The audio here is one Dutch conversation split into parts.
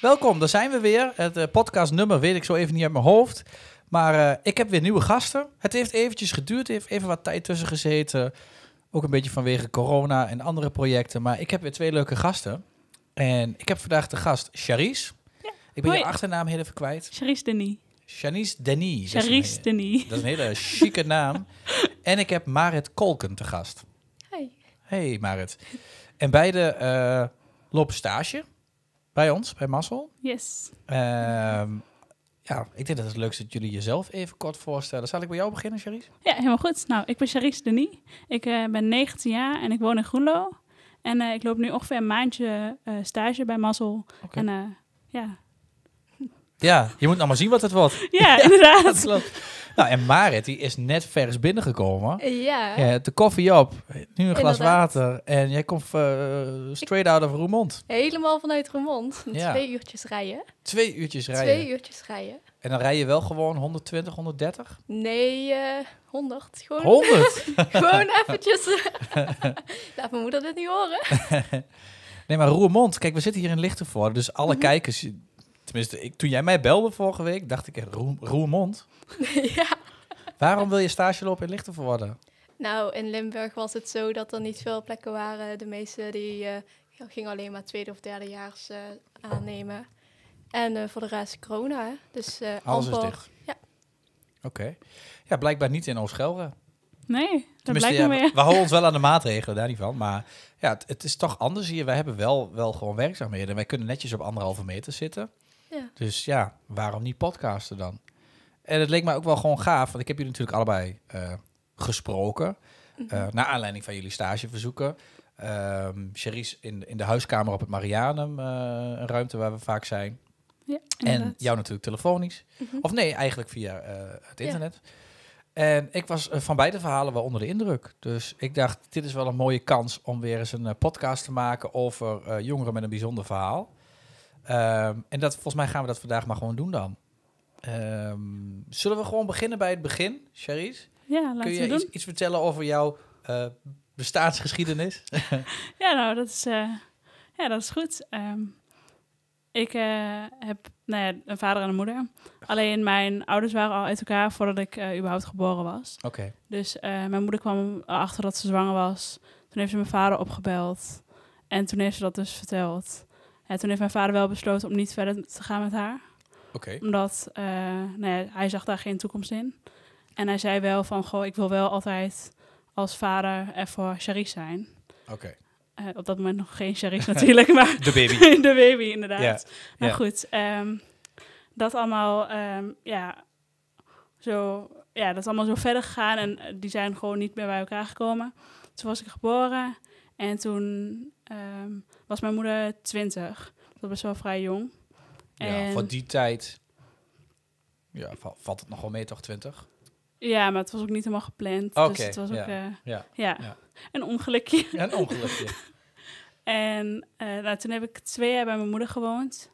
welkom. Daar zijn we weer. Het uh, eh, podcastnummer weet ik zo even niet uit mijn hoofd. Maar eh, ik heb weer nieuwe gasten. Het heeft eventjes geduurd. Er heeft even wat tijd tussen gezeten. Ook een beetje vanwege corona en andere projecten. Maar ik heb weer twee leuke gasten. En ik heb vandaag de gast Charisse. Ja. Ik ben je achternaam heel even kwijt. Charisse Denis. Charisse Denis. Charisse Denis. Dat is een hele chique naam. En ik heb Marit Kolken te gast. Hey. Hey Marit. En beide eh, lopen stage bij ons, bij Massel. Yes. Ehm, ja, ik denk dat het leuk is dat jullie jezelf even kort voorstellen. Zal ik bij jou beginnen, Charisse? Ja, helemaal goed. Nou, ik ben Charisse Denis. Ik eh, ben 19 jaar en ik woon in Groenlo. En eh, ik loop nu ongeveer een maandje eh, stage bij Massel. En ja. Ja, je moet nou maar zien wat het wordt. ja, inderdaad. Nou, en Marit, die is net vers binnengekomen. Ja. de koffie op, nu een glas water. En jij komt eh, straight out of Roermond. Helemaal vanuit Roermond. Twee uurtjes rijden. Twee uurtjes rijden. Twee uurtjes rijden. En dan rij je wel gewoon 120, 130? Nee, 100. Eh, gewoon, 100? gewoon eventjes. Laat mijn moeder dit niet horen. nee, maar Roermond, kijk, we zitten hier in Lichtenvoorde. Dus alle mhm. kijkers toen jij mij belde vorige week, dacht ik roe mond. ja. Waarom wil je stage lopen in Lichtenvoorde? Nou, in Limburg was het zo dat er niet veel plekken waren. De meeste die, uh, gingen alleen maar tweede of derdejaars eh, aannemen. En eh, voor de rest corona, dus Alles amper, Ja. Oké. Ja, blijkbaar niet in Oost-Gelre. Nee, dat blijkt ja, We, houden ons wel aan de maatregelen, daar niet van. Maar ja, het, het, is toch anders hier. Wij hebben wel, wel gewoon werkzaamheden. Wij kunnen netjes op anderhalve meter zitten. Dus ja, waarom niet podcasten dan? En het leek mij ook wel gewoon gaaf, want ik heb jullie natuurlijk allebei eh, gesproken. Mm naar aanleiding van jullie stageverzoeken. Um, in, in de huiskamer op het Marianum, eh, een ruimte waar we vaak zijn. Ja, en jou natuurlijk telefonisch. Mhm. Of nee, eigenlijk via het internet. En ik was van beide verhalen wel onder de indruk. Dus ik dacht, dit is wel een mooie kans om weer eens een podcast te maken over jongeren met een bijzonder verhaal. Ehm, en dat, volgens mij gaan we dat vandaag maar gewoon doen dan. Ehm, zullen we gewoon beginnen bij het begin, Charisse? Ja, laten Kun je we doen. Iets, iets, vertellen over jouw eh, bestaansgeschiedenis? ja, nou, dat is, eh, ja, dat is goed. Ehm, ik eh, heb nou ja, een vader en een moeder. Alleen mijn ouders waren al uit elkaar voordat ik überhaupt geboren was. Oké. Dus mijn moeder kwam achter dat ze zwanger was. Toen heeft ze mijn vader opgebeld. En toen heeft ze dat dus verteld. En toen heeft mijn vader wel besloten om niet verder te gaan met haar. Okay. Omdat eh, nee, nou hij zag daar geen toekomst in. En hij zei wel van, goh, ik wil wel altijd als vader er voor zijn. Oké. Eh, op dat moment nog geen Sharice natuurlijk, maar... de baby. de baby, inderdaad. Yeah. Maar goed, ehm, dat allemaal, ehm, ja, zo, ja, dat is allemaal zo verder gegaan. En eh, die zijn gewoon niet meer bij elkaar gekomen. Toen was ik geboren en toen ehm, was mijn moeder 20. Dat was wel vrij jong. En ja, voor die tijd ja, valt het nog wel mee, toch, 20? Ja, maar het was ook niet helemaal gepland. dus het was ook eh, ja, ja, ja, een ongelukje. Ja, een ongelukje. en eh, nou, toen heb ik twee jaar bij mijn moeder gewoond.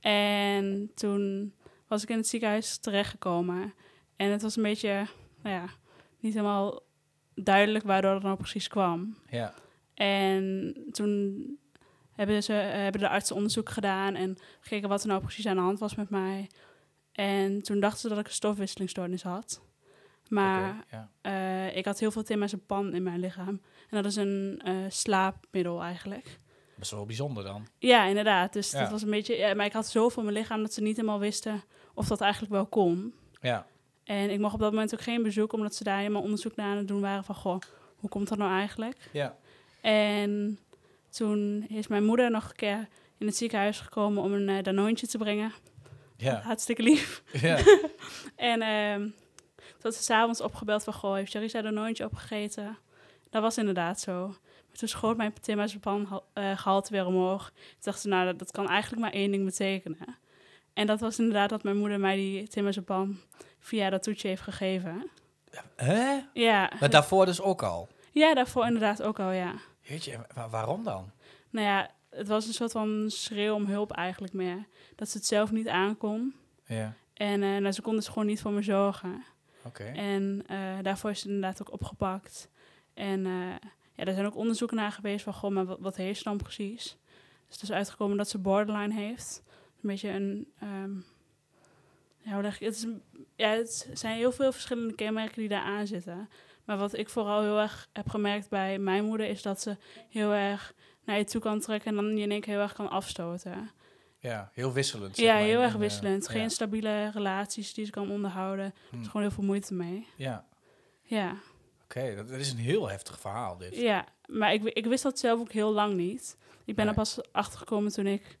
En toen was ik in het ziekenhuis terechtgekomen. En het was een beetje, nou ja, niet helemaal duidelijk waardoor het nou precies kwam. Ja. En toen hebben, ze, eh, hebben de artsen onderzoek gedaan en gekeken wat er nou precies aan de hand was met mij. En toen dachten ze dat ik een stofwisselingstoornis had. Maar eh, ik had heel veel thema's en pan in mijn lichaam. En dat is een eh, slaapmiddel eigenlijk. Best wel bijzonder dan. Ja, inderdaad. Dus dat was een beetje... Ja, maar ik had zoveel in mijn lichaam dat ze niet helemaal wisten of dat eigenlijk wel kon. Ja. En ik mocht op dat moment ook geen bezoek, omdat ze daar helemaal onderzoek naar aan het doen waren van... Goh, hoe komt dat nou eigenlijk? Ja. En toen is mijn moeder nog een keer in het ziekenhuis gekomen om een uh, danoontje te brengen. Ja. Hartstikke lief. Ja. en um, toen ze s'avonds opgebeld van... Goh, heeft Charissa danoontje opgegeten? Dat was inderdaad zo. Maar toen schoot mijn thema's eh, gehalte weer omhoog. Toen dacht ze, nou, dat, dat, kan eigenlijk maar één ding betekenen. En dat was inderdaad dat mijn moeder mij die timmerzapan via dat toetje heeft gegeven. Hè? Ja. Maar daarvoor dus ook al? Ja, daarvoor inderdaad ook al, ja. Weet je, waarom dan? Nou ja, het was een soort van schreeuw om hulp eigenlijk meer. Dat ze het zelf niet aankon. Ja. En eh, nou, ze konden dus gewoon niet voor me zorgen. Oké. En eh, daarvoor is ze inderdaad ook opgepakt. En uh, ja, er zijn ook onderzoeken naar geweest van... Goh, maar wat, wat heeft ze dan precies? Dus het is uitgekomen dat ze borderline heeft. Een beetje een... Um, ja, hoe leg ik, het, is, het zijn heel veel verschillende kenmerken die daar aan zitten. Maar wat ik vooral heel erg heb gemerkt bij mijn moeder is dat ze heel erg naar je toe kan trekken en dan je in één keer heel erg kan afstoten. Ja, heel wisselend. Zeg ja, heel erg wisselend. Geen stabiele relaties die ze kan onderhouden. Er is hmm. gewoon heel veel moeite mee. Ja. Ja. Oké, dat, is een heel heftig verhaal dit. Ja, maar ik, ik wist dat zelf ook heel lang niet. Ik ben er pas achter gekomen toen ik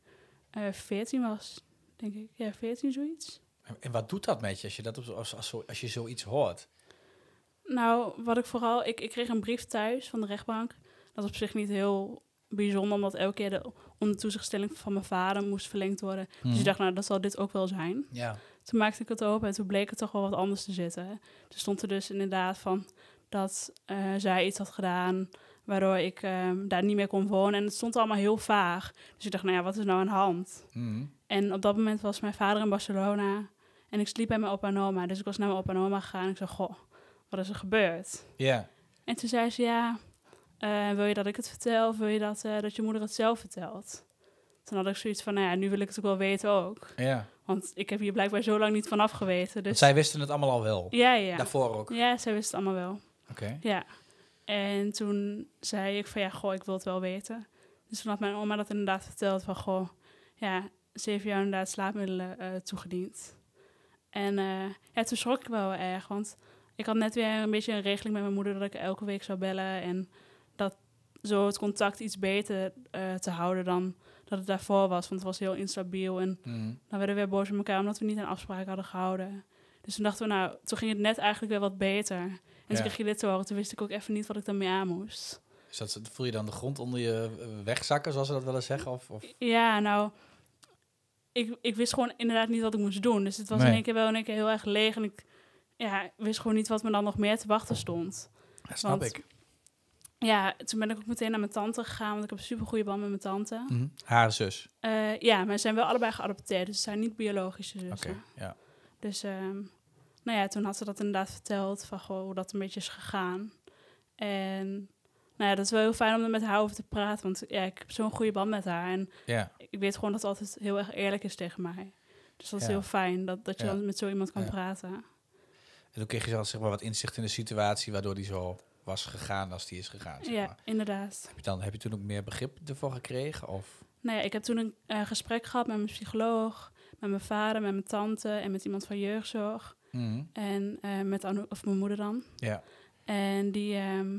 uh, eh, 14 was, denk ik. Ja, 14 zoiets. En, wat doet dat met je als je, dat als, als, als je zoiets hoort? Nou, wat ik vooral... Ik, ik kreeg een brief thuis van de rechtbank. Dat is op zich niet heel bijzonder, omdat elke keer de onder van mijn vader moest verlengd worden. Dus ik mhm. dacht, nou, dat zal dit ook wel zijn. Ja. Toen maakte ik het open en toen bleek het toch wel wat anders te zitten. Toen stond er dus inderdaad van dat eh, zij iets had gedaan waardoor ik ehm, daar niet meer kon wonen. En het stond allemaal heel vaag. Dus ik dacht, nou ja, wat is nou aan de hand? Mhm. En op dat moment was mijn vader in Barcelona en ik sliep bij mijn opa en oma. Dus ik was naar mijn opa en oma gegaan en ik zei, goh, wat is er gebeurd? Ja. En toen zei ze, ja, eh, wil je dat ik het vertel of wil je dat, eh, dat je moeder het zelf vertelt? Toen had ik zoiets van, nou ja, nu wil ik het ook wel weten ook. Ja. Want ik heb hier blijkbaar zo lang niet van afgeweten. Dus... zij wisten het allemaal al wel? Ja, ja. Daarvoor ook? Ja, zij wisten het allemaal wel. Oké. Ja. En toen zei ik van, ja, goh, ik wil het wel weten. Dus toen had mijn oma dat inderdaad verteld van, goh, ja, ze heeft jou inderdaad slaapmiddelen eh, toegediend. En ja, toen schrok ik wel erg, want ik had net weer een beetje een regeling met mijn moeder dat ik elke week zou bellen. En dat zo het contact iets beter eh, te houden dan dat het daarvoor was. Want het was heel instabiel. En mhm. dan werden we weer boos op elkaar omdat we niet aan afspraken hadden gehouden. Dus toen dachten we, nou, toen ging het net eigenlijk weer wat beter. En ja. toen kreeg je dit te horen. Toen wist ik ook even niet wat ik daarmee aan moest. Dus dat, voel je dan de grond onder je eh, wegzakken, zoals ze dat wel eens zeggen? Of, of? Ja, nou, ik, ik wist gewoon inderdaad niet wat ik moest doen. Dus het was in één keer wel in één keer heel erg leeg. En ik ja, wist gewoon niet wat me dan nog meer te wachten stond. snap ik. Ja, toen ben ik ook meteen naar mijn tante gegaan, want ik heb een super goede band met mijn tante. Mhm. Haar zus? Eh, ja, maar ze zijn wel allebei geadopteerd, dus ze zijn niet biologische zussen. Oké, ja. Dus, ehm, nou ja, toen had ze dat inderdaad verteld, van goh, hoe dat een beetje is gegaan. En nou ja, dat is wel heel fijn om er met haar over te praten. Want ja, ik heb zo'n goede band met haar. En ik weet gewoon dat ze altijd heel erg eerlijk is tegen mij. Dus dat is heel fijn dat, dat je dan met zo iemand kan praten. En toen kreeg je zeg maar, wat inzicht in de situatie waardoor die zo was gegaan als die is gegaan. Zeg maar. ja, inderdaad. Heb je, dan, heb je toen ook meer begrip ervoor gekregen? Of? Nou ja, ik heb toen een eh, gesprek gehad met mijn psycholoog, met mijn vader, met mijn tante en met iemand van jeugdzorg. Mhm. En eh, met of mijn moeder dan. Ja. En die ehm,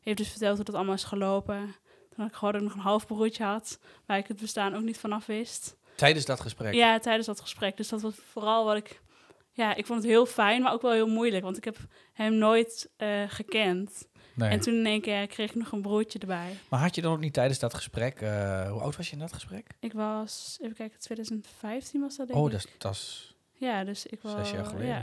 heeft dus verteld hoe dat allemaal is gelopen. Toen had ik gewoon nog een half broertje had, waar ik het bestaan ook niet vanaf wist. Tijdens dat gesprek? Ja, tijdens dat gesprek. Dus dat was vooral wat ik ja, ik vond het heel fijn, maar ook wel heel moeilijk. Want ik heb hem nooit eh, gekend. En toen in één keer kreeg ik nog een broertje erbij. Maar had je dan ook niet tijdens dat gesprek... Eh, hoe oud was je in dat gesprek? Ik was, even kijken, 2015 was dat denk oh, Oh, dat is... Ja, dus ik was... Zes jaar geleden. Ja.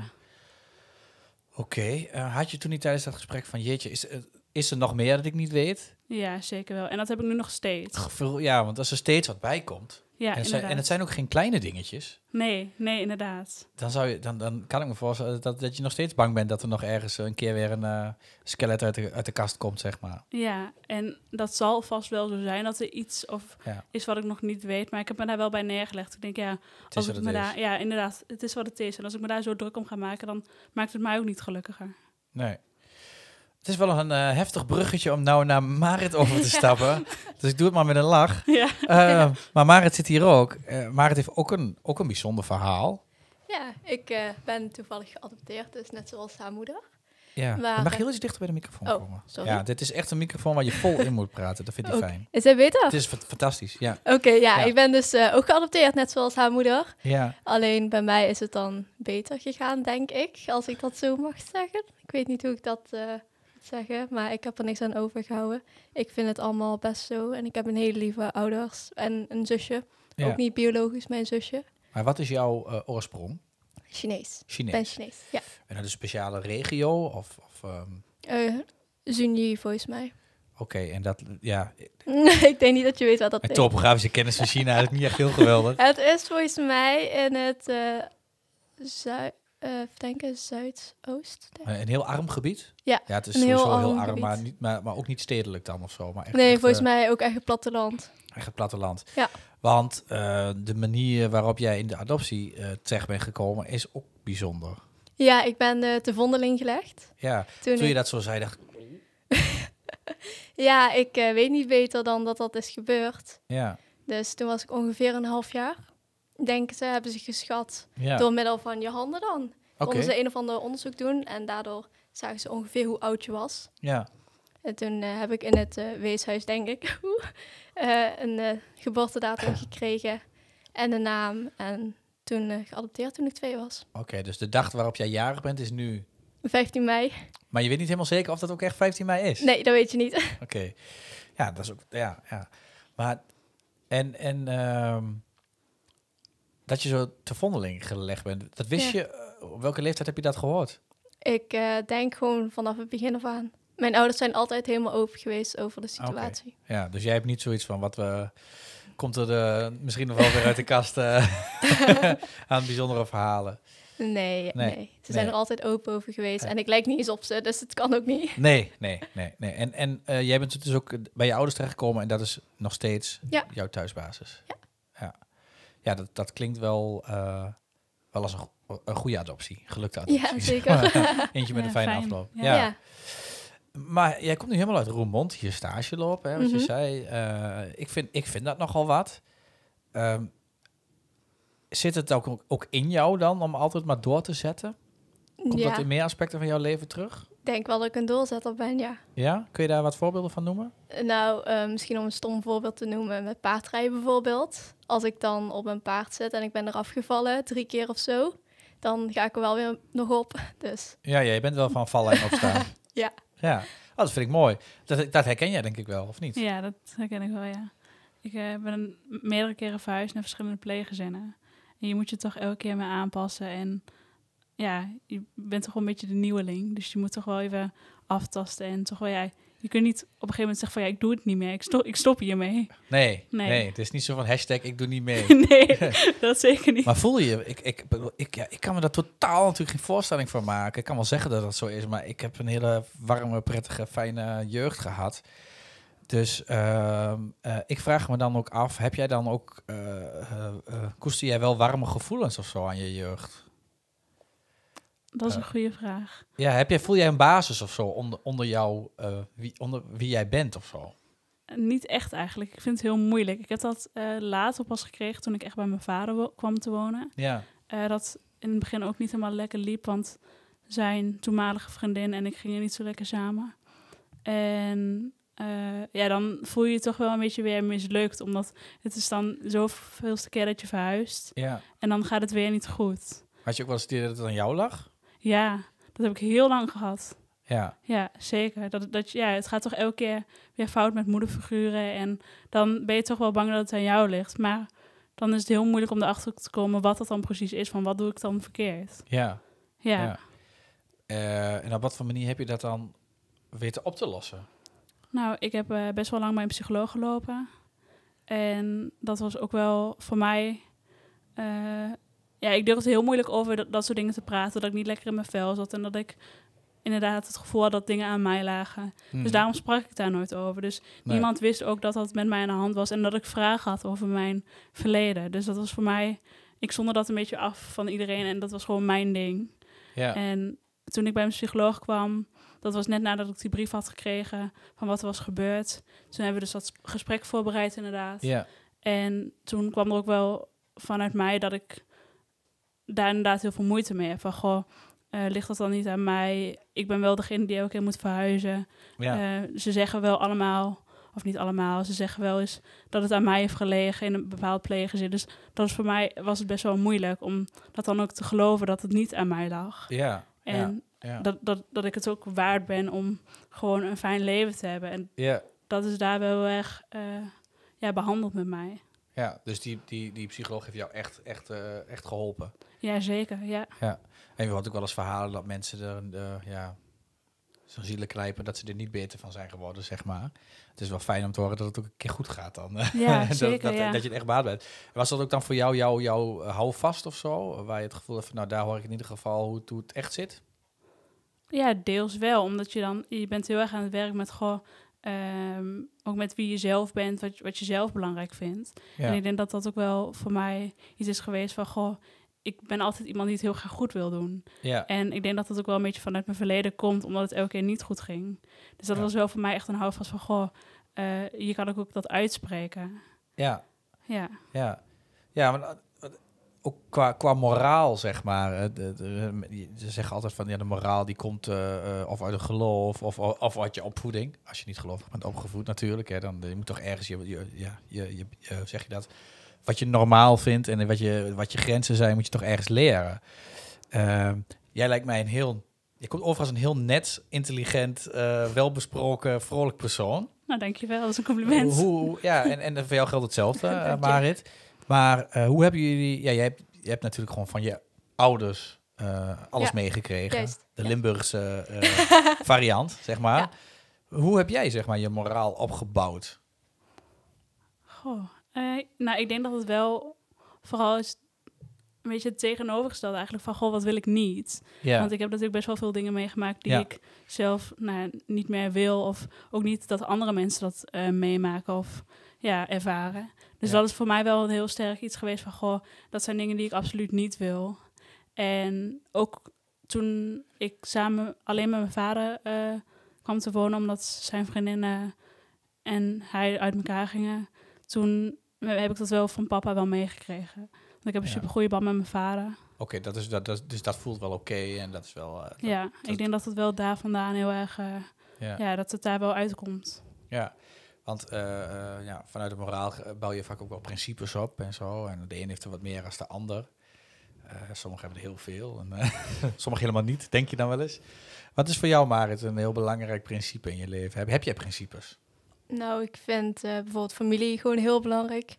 Oké, eh, had je toen niet tijdens dat gesprek van... Jeetje, is, is er nog meer dat ik niet weet? Ja, zeker wel. En dat heb ik nu nog steeds. Gevoel, ja, want als er steeds wat bij komt... Ja, en, het zijn ook geen kleine dingetjes. Nee, nee, inderdaad. Dan, zou je, dan, dan kan ik me voorstellen dat, dat je nog steeds bang bent dat er nog ergens eh, een keer weer een eh, skelet uit de, uit de kast komt, zeg maar. Ja, en dat zal vast wel zo zijn dat er iets of is wat ik nog niet weet. Maar ik heb me daar wel bij neergelegd. Ik denk, ja, als ik me daar, ja, inderdaad, het is wat het is. En als ik me daar zo druk om ga maken, dan maakt het mij ook niet gelukkiger. Nee. Het is wel een eh, heftig bruggetje om nou naar Marit over te stappen. Dus ik doe het maar met een lach. Eh, maar Marit zit hier ook. Uh, Marit heeft ook een, ook een bijzonder verhaal. Ja, ik ben toevallig geadopteerd, dus net zoals haar moeder. Ja, je heel iets dichter bij de microfoon oh, komen. Ja, dit is echt een microfoon waar je vol in moet praten. Dat vind ik fijn. Is dat beter? Het is fantastisch, ja. Oké, ja, ik ben dus ook geadopteerd, net zoals haar moeder. Ja. Alleen bij mij is het dan beter gegaan, denk ik, als ik dat zo mag zeggen. Ik weet niet hoe ik dat zeggen, maar ik heb er niks aan overgehouden. Ik vind het allemaal best zo en ik heb een hele lieve ouders en een zusje. Ook niet biologisch mijn zusje. Maar wat is jouw eh, oorsprong? Chinees. Chinees. Ben Chinees, ja. En uit een speciale regio of... of ehm? eh, Zunyi volgens mij. Oké, en dat, ja. ik denk niet dat je weet wat dat is. topografische kennis van China is niet echt heel geweldig. het is volgens mij in het uh, zuid uh, denken, Zuidoost. Eh, een heel arm gebied? Ja, het is sowieso heel arm, heel arm maar, niet, maar, ook niet stedelijk dan of zo. Maar echt, nee, volgens eh, mij ook echt platteland. Echt platteland. Ja. Want de manier waarop jij in de adoptie terecht bent gekomen is ook bijzonder. Ja, ik ben te vondeling gelegd. Ja, toen, toen je dat zo zei, dacht oh. Ja, ik weet niet beter dan dat dat is gebeurd. Ja. Dus toen was ik ongeveer een half jaar denken ze, hebben ze geschat. Ja. Door middel van je handen dan. Okay. Konden ze een of ander onderzoek doen en daardoor zagen ze ongeveer hoe oud je was. Ja. En toen eh, heb ik in het eh, weeshuis, denk ik, eh, een geboortedatum gekregen en een naam. En toen geadopteerd toen ik twee was. Oké, dus de dag waarop jij jarig bent is nu? 15 mei. Maar je weet niet helemaal zeker of dat ook echt 15 mei is? Nee, dat weet je niet. Oké. Ja, dat is ook... Ja, ja. Maar... En... en ehm, dat je zo te vondeling gelegd bent. Dat wist je, eh, welke leeftijd heb je dat gehoord? Ik eh, denk gewoon vanaf het begin af aan. Mijn ouders zijn altijd helemaal open geweest over de ah, situatie. Ja, dus jij hebt niet zoiets van wat we. Eh, komt er de, misschien nog wel weer uit de kast aan bijzondere verhalen? Nee, nee, Ze zijn er altijd open over geweest. En ik lijk niet eens op ze, dus het kan ook niet. Nee, nee, nee. nee. En, en jij bent dus ook bij je ouders terechtgekomen en dat is nog steeds ja. jouw thuisbasis. Ja. ja ja, dat, dat klinkt wel, eh, wel als een, een, goede adoptie. gelukt adoptie. Ja, zeker. Eentje met een fijne afloop. ja. Maar jij komt nu helemaal uit Roermond, je stage lopen, hè, wat je mhm. zei. Eh, ik, vind, ik vind dat nogal wat. Ehm, zit het ook, ook in jou dan om altijd maar door te zetten? Komt dat in meer aspecten van jouw leven terug? denk wel dat ik een doorzetter ben, ja. Ja? Kun je daar wat voorbeelden van noemen? Eh, nou, eh, misschien om een stom voorbeeld te noemen, met paardrijden bijvoorbeeld. Als ik dan op een paard zit en ik ben eraf gevallen, drie keer of zo, dan ga ik er wel weer nog op, dus. Ja, ja je bent wel van vallen en opstaan. ja. Ja, oh, dat vind ik mooi. Dat, dat herken jij denk ik wel, of niet? Ja, dat herken ik wel, ja. Ik eh, ben meerdere keren verhuisd naar verschillende pleeggezinnen. En je moet je toch elke keer mee aanpassen en ja, je bent toch wel een beetje de nieuweling. Dus je moet toch wel even aftasten en toch wel, ja, je kunt niet op een gegeven moment zeggen van, ja, ik doe het niet meer. Ik stop, ik stop hiermee. Nee, nee, Het is niet zo van hashtag ik doe niet mee. nee, dat zeker niet. Maar voel je, ik, ik, ik, ja, ik kan me daar totaal natuurlijk geen voorstelling van maken. Ik kan wel zeggen dat dat zo is, maar ik heb een hele warme, prettige, fijne jeugd gehad. Dus ehm, eh, ik vraag me dan ook af, heb jij dan ook, uh, koester jij wel warme gevoelens of zo aan je jeugd? Dat is een goede vraag. Ja, heb jij, voel jij een basis of zo onder, onder jou, eh, wie, onder wie jij bent of zo? Niet echt eigenlijk. Ik vind het heel moeilijk. Ik heb dat eh, later pas gekregen toen ik echt bij mijn vader kwam te wonen. Ja. Eh, dat in het begin ook niet helemaal lekker liep, want zijn toenmalige vriendin en ik gingen niet zo lekker samen. En ja, dan voel je je toch wel een beetje weer mislukt. Omdat het is dan zoveelste keer dat je verhuist. Ja. En dan gaat het weer niet goed. Had je ook wel eens dat het aan jou lag? Ja, dat heb ik heel lang gehad. Ja. Ja, zeker. Dat, dat, ja, het gaat toch elke keer weer fout met moederfiguren. En dan ben je toch wel bang dat het aan jou ligt. Maar dan is het heel moeilijk om erachter te komen wat dat dan precies is. Van wat doe ik dan verkeerd? Ja. Ja. Eh, en op wat voor manier heb je dat dan weten op te lossen? Nou, ik heb eh, best wel lang bij een psycholoog gelopen. En dat was ook wel voor mij eh, ja, ik het heel moeilijk over dat, soort dingen te praten. Dat ik niet lekker in mijn vel zat en dat ik inderdaad het gevoel had dat dingen aan mij lagen. Dus hmm. daarom sprak ik daar nooit over. Dus niemand wist ook dat dat met mij aan de hand was en dat ik vragen had over mijn verleden. Dus dat was voor mij, ik zonder dat een beetje af van iedereen en dat was gewoon mijn ding. Ja. En toen ik bij mijn psycholoog kwam, dat was net nadat ik die brief had gekregen van wat er was gebeurd. Toen hebben we dus dat gesprek voorbereid inderdaad. Ja. En toen kwam er ook wel vanuit mij dat ik daar inderdaad heel veel moeite mee heb. Van, goh, eh, ligt dat dan niet aan mij? Ik ben wel degene die ook keer moet verhuizen. Eh, ze zeggen wel allemaal, of niet allemaal, ze zeggen wel eens dat het aan mij heeft gelegen in een bepaald pleeggezin. Dus dat is voor mij was het best wel moeilijk om dat dan ook te geloven dat het niet aan mij lag. Ja. En Dat, dat, dat ik het ook waard ben om gewoon een fijn leven te hebben. En dat is daar wel echt eh, ja, behandeld met mij. Ja, dus die, die, die psycholoog heeft jou echt, echt, eh, echt geholpen. Ja, zeker, ja. ja. En we hadden ook wel eens verhalen dat mensen er uh, ja, zo'n zielen dat ze er niet beter van zijn geworden, zeg maar. Het is wel fijn om te horen dat het ook een keer goed gaat dan. Eh, ja, dat, zeker, dat, ja. dat, je het echt baat bent. Was dat ook dan voor jou jouw jou, houvast of zo? Waar je het gevoel hebt van, nou daar hoor ik in ieder geval hoe, hoe het echt zit? Ja, deels wel. Omdat je dan, je bent heel erg aan het werk met, goh, Ehm, ook met wie je zelf bent, wat, wat je zelf belangrijk vindt. En ik denk dat dat ook wel voor mij iets is geweest van... goh, ik ben altijd iemand die het heel graag goed wil doen. Ja. En ik denk dat dat ook wel een beetje vanuit mijn verleden komt... omdat het elke keer niet goed ging. Dus dat was wel voor mij echt een houvast van... goh, eh, je kan ook, ook dat uitspreken. Ja. Ja. Ja. Ja, ook qua, qua moraal, zeg maar. ze zeggen altijd van ja, de moraal die komt eh, eh, of uit een geloof of, of uit je opvoeding. Als je niet gelovig bent opgevoed natuurlijk, hè, dan je moet toch ergens je, ja, je, je, zeg je dat, wat je normaal vindt en wat je, wat je grenzen zijn, moet je toch ergens leren. Ehm, jij lijkt mij een heel, je komt overigens een heel net, intelligent, eh, welbesproken, vrolijk persoon. Nou, dankjewel, dat is een compliment. Hoe, ja, en, en voor jou geldt hetzelfde, Marit. Maar eh, hoe hebben jullie... Ja, je hebt, je hebt natuurlijk gewoon van je ouders eh, alles meegekregen. de Limburgse eh, variant, zeg maar. Hoe heb jij, zeg maar, je moraal opgebouwd? Goh, nou, ik denk dat het wel vooral is een beetje het tegenovergestelde eigenlijk van goh, wat wil ik niet? Want ik heb natuurlijk best wel veel dingen meegemaakt die ik zelf nou, niet meer wil of ook niet dat andere mensen dat meemaken of ja, ervaren. Dus dat is voor mij wel een heel sterk iets geweest van, goh, dat zijn dingen die ik absoluut niet wil. En ook toen ik samen alleen met mijn vader eh, kwam te wonen, omdat zijn vriendinnen en hij uit elkaar gingen, toen heb ik dat wel van papa wel meegekregen. Want ik heb een super goede band met mijn vader. Oké, dat is dat, dat, dus dat voelt wel oké en dat is wel. Eh, ja, ik denk dat het wel daar vandaan heel erg. Eh, ja. dat het daar wel uitkomt. Ja, want eh, eh, ja, vanuit de moraal eh, bouw je vaak ook wel principes op en zo. En de een heeft er wat meer dan de ander. sommigen hebben er heel veel en sommigen helemaal niet, denk je dan wel eens. Wat is voor jou, Marit, een heel belangrijk principe in je leven? Heb, heb jij principes? Nou, ik vind bijvoorbeeld familie gewoon heel belangrijk.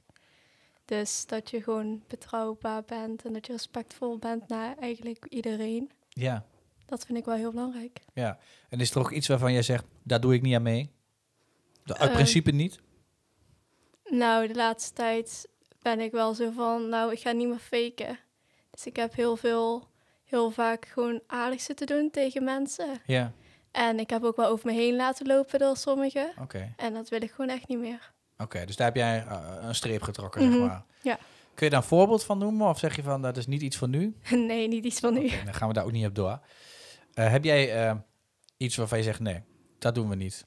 Dus dat je gewoon betrouwbaar bent en dat je respectvol bent naar eigenlijk iedereen. Ja. Dat vind ik wel heel belangrijk. Ja. En is er ook iets waarvan jij zegt, daar doe ik niet aan mee? Uit eh, principe niet? Nou, de laatste tijd ben ik wel zo van, nou, ik ga niet meer faken. Dus ik heb heel veel, heel vaak gewoon aardig zitten doen tegen mensen. Ja. En ik heb ook wel over me heen laten lopen door sommigen. Oké. En dat wil ik gewoon echt niet meer. Oké, dus daar heb jij eh, een streep getrokken, zeg mhm, maar. Ja. Kun je daar een voorbeeld van noemen? Of zeg je van, dat is niet iets van nu? nee, niet iets van nu. dan gaan we daar ook niet op door. Eh, heb jij iets waarvan je zegt, nee, dat doen we niet?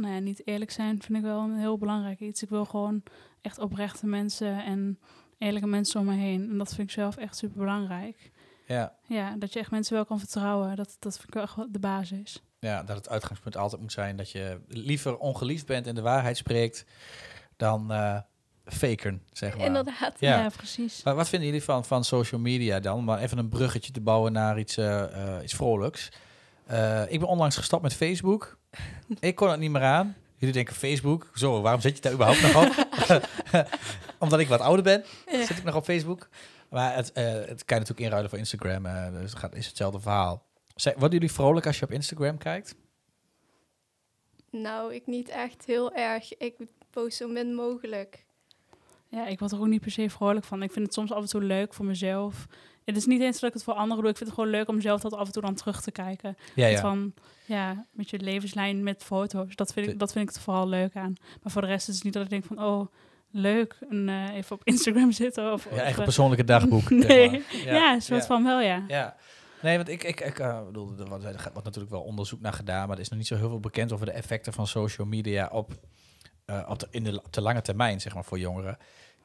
nou ja, niet eerlijk zijn vind ik wel een heel belangrijk iets. Ik wil gewoon echt oprechte mensen en eerlijke mensen om me heen. En dat vind ik zelf echt super belangrijk. Ja. ja, dat je echt mensen wel kan vertrouwen. Dat, dat vind ik wel echt de basis. Ja, dat het uitgangspunt altijd moet zijn dat je liever ongeliefd bent en de waarheid spreekt dan uh, faken, zeg maar. Inderdaad, ja, ja precies. Maar wat vinden jullie van, van social media dan? Maar even een bruggetje te bouwen naar iets, eh, eh, iets vrolijks. ik ben onlangs gestapt met Facebook. ik kon het niet meer aan. Jullie denken Facebook. Zo, waarom zit je daar überhaupt nog op? Omdat ik wat ouder ben, zit ik nog op Facebook. Maar het, eh, het kan je natuurlijk inruilen voor Instagram. Eh, dus het is hetzelfde verhaal. Zij, worden jullie vrolijk als je op Instagram kijkt? Nou, ik niet echt heel erg. Ik post zo min mogelijk. Ja, ik word er ook niet per se vrolijk van. Ik vind het soms af en toe leuk voor mezelf. Het is niet eens dat ik het voor anderen doe. Ik vind het gewoon leuk om zelf dat af en toe dan terug te kijken. Ja, ja. Van, ja, met je levenslijn met foto's. Dat vind, ik, dat vind ik er vooral leuk aan. Maar voor de rest is het niet dat ik denk van... oh, leuk, een, eh, even op Instagram zitten. Of, je ja, eigen eh, persoonlijke dagboek. nee. ja, ja, een van wel, ja. ja. Nee, want ik, ik, ik uh, er wordt, natuurlijk wel onderzoek naar gedaan... maar er is nog niet zo heel veel bekend over de effecten van social media... op, op, in de, op de lange termijn, zeg maar, voor jongeren.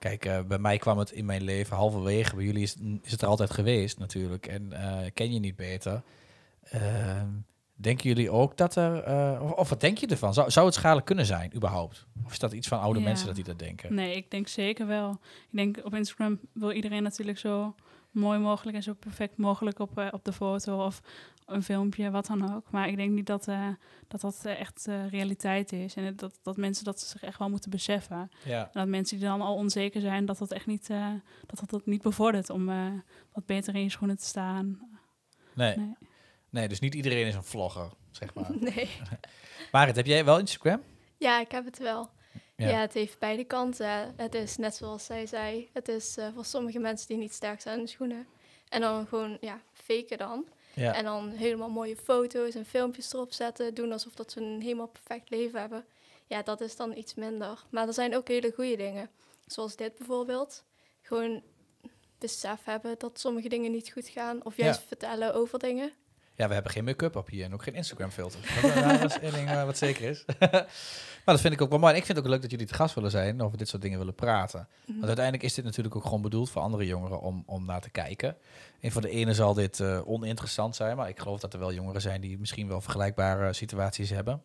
Kijk, eh, bij mij kwam het in mijn leven halverwege. Bij jullie is, is het er altijd geweest natuurlijk. En eh, ken je niet beter. Ehm, denken jullie ook dat er... Eh, of, of, wat denk je ervan? Zou, zou het schadelijk kunnen zijn, überhaupt? Of is dat iets van oude mensen dat die dat denken? Nee, ik denk zeker wel. Ik denk op Instagram wil iedereen natuurlijk zo mooi mogelijk en zo perfect mogelijk op, eh, op de foto of een filmpje, wat dan ook. Maar ik denk niet dat eh, dat, dat eh, echt realiteit is. En dat, dat mensen dat zich echt wel moeten beseffen. Ja. dat mensen die dan al onzeker zijn, dat dat echt niet, dat dat, dat niet bevordert om wat beter in je schoenen te staan. Nee. nee. nee. dus niet iedereen is een vlogger, zeg maar. Nee. het heb jij wel Instagram? Ja, ik heb het wel. Ja. het heeft beide kanten. Het is net zoals zij zei, het is eh, voor sommige mensen die niet sterk zijn in schoenen. En dan gewoon, ja, faken dan. En dan helemaal mooie foto's en filmpjes erop zetten, doen alsof dat ze een helemaal perfect leven hebben. Ja, dat is dan iets minder. Maar er zijn ook hele goede dingen. Zoals dit bijvoorbeeld. Gewoon besef hebben dat sommige dingen niet goed gaan. Of juist vertellen over dingen. Ja, we hebben geen make-up op hier en ook geen Instagram-filter. dat is één ding eh, wat zeker is. maar dat vind ik ook wel mooi. En ik vind het ook leuk dat jullie te gast willen zijn en over dit soort dingen willen praten. Mhm. Want uiteindelijk is dit natuurlijk ook gewoon bedoeld voor andere jongeren om, om naar te kijken. En voor de ene zal dit eh, oninteressant zijn, maar ik geloof dat er wel jongeren zijn die misschien wel vergelijkbare eh, situaties hebben.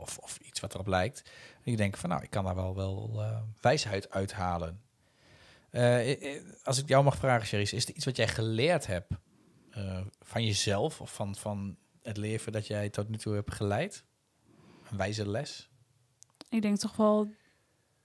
of, of, iets wat erop lijkt. En die denken van nou, ik kan daar wel, wel wijsheid uithalen. als ik jou mag vragen, Sherry, is er iets wat jij geleerd hebt eh, van jezelf of van, van het leven dat jij tot nu toe hebt geleid? Een wijze les? Ik denk toch wel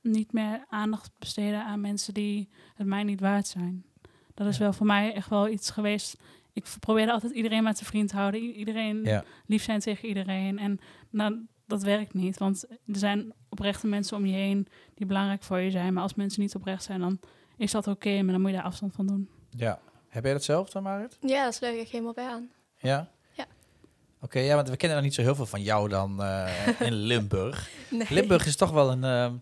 niet meer aandacht besteden aan mensen die het mij niet waard zijn. Dat is wel voor mij echt wel iets geweest. Ik probeerde altijd iedereen maar te vriend te houden. iedereen ja. lief zijn tegen iedereen. En nou, dat werkt niet. Want er zijn oprechte mensen om je heen die belangrijk voor je zijn. Maar als mensen niet oprecht zijn, dan is dat oké. maar dan moet je daar afstand van doen. Ja, heb jij dat zelf dan, Marit? Ja, dat is leuk. Ik helemaal bij aan. Ja? Ja. Oké, ja, want we kennen niet zo heel veel van jou dan eh, in Limburg. nee. Limburg is toch wel een, ehm,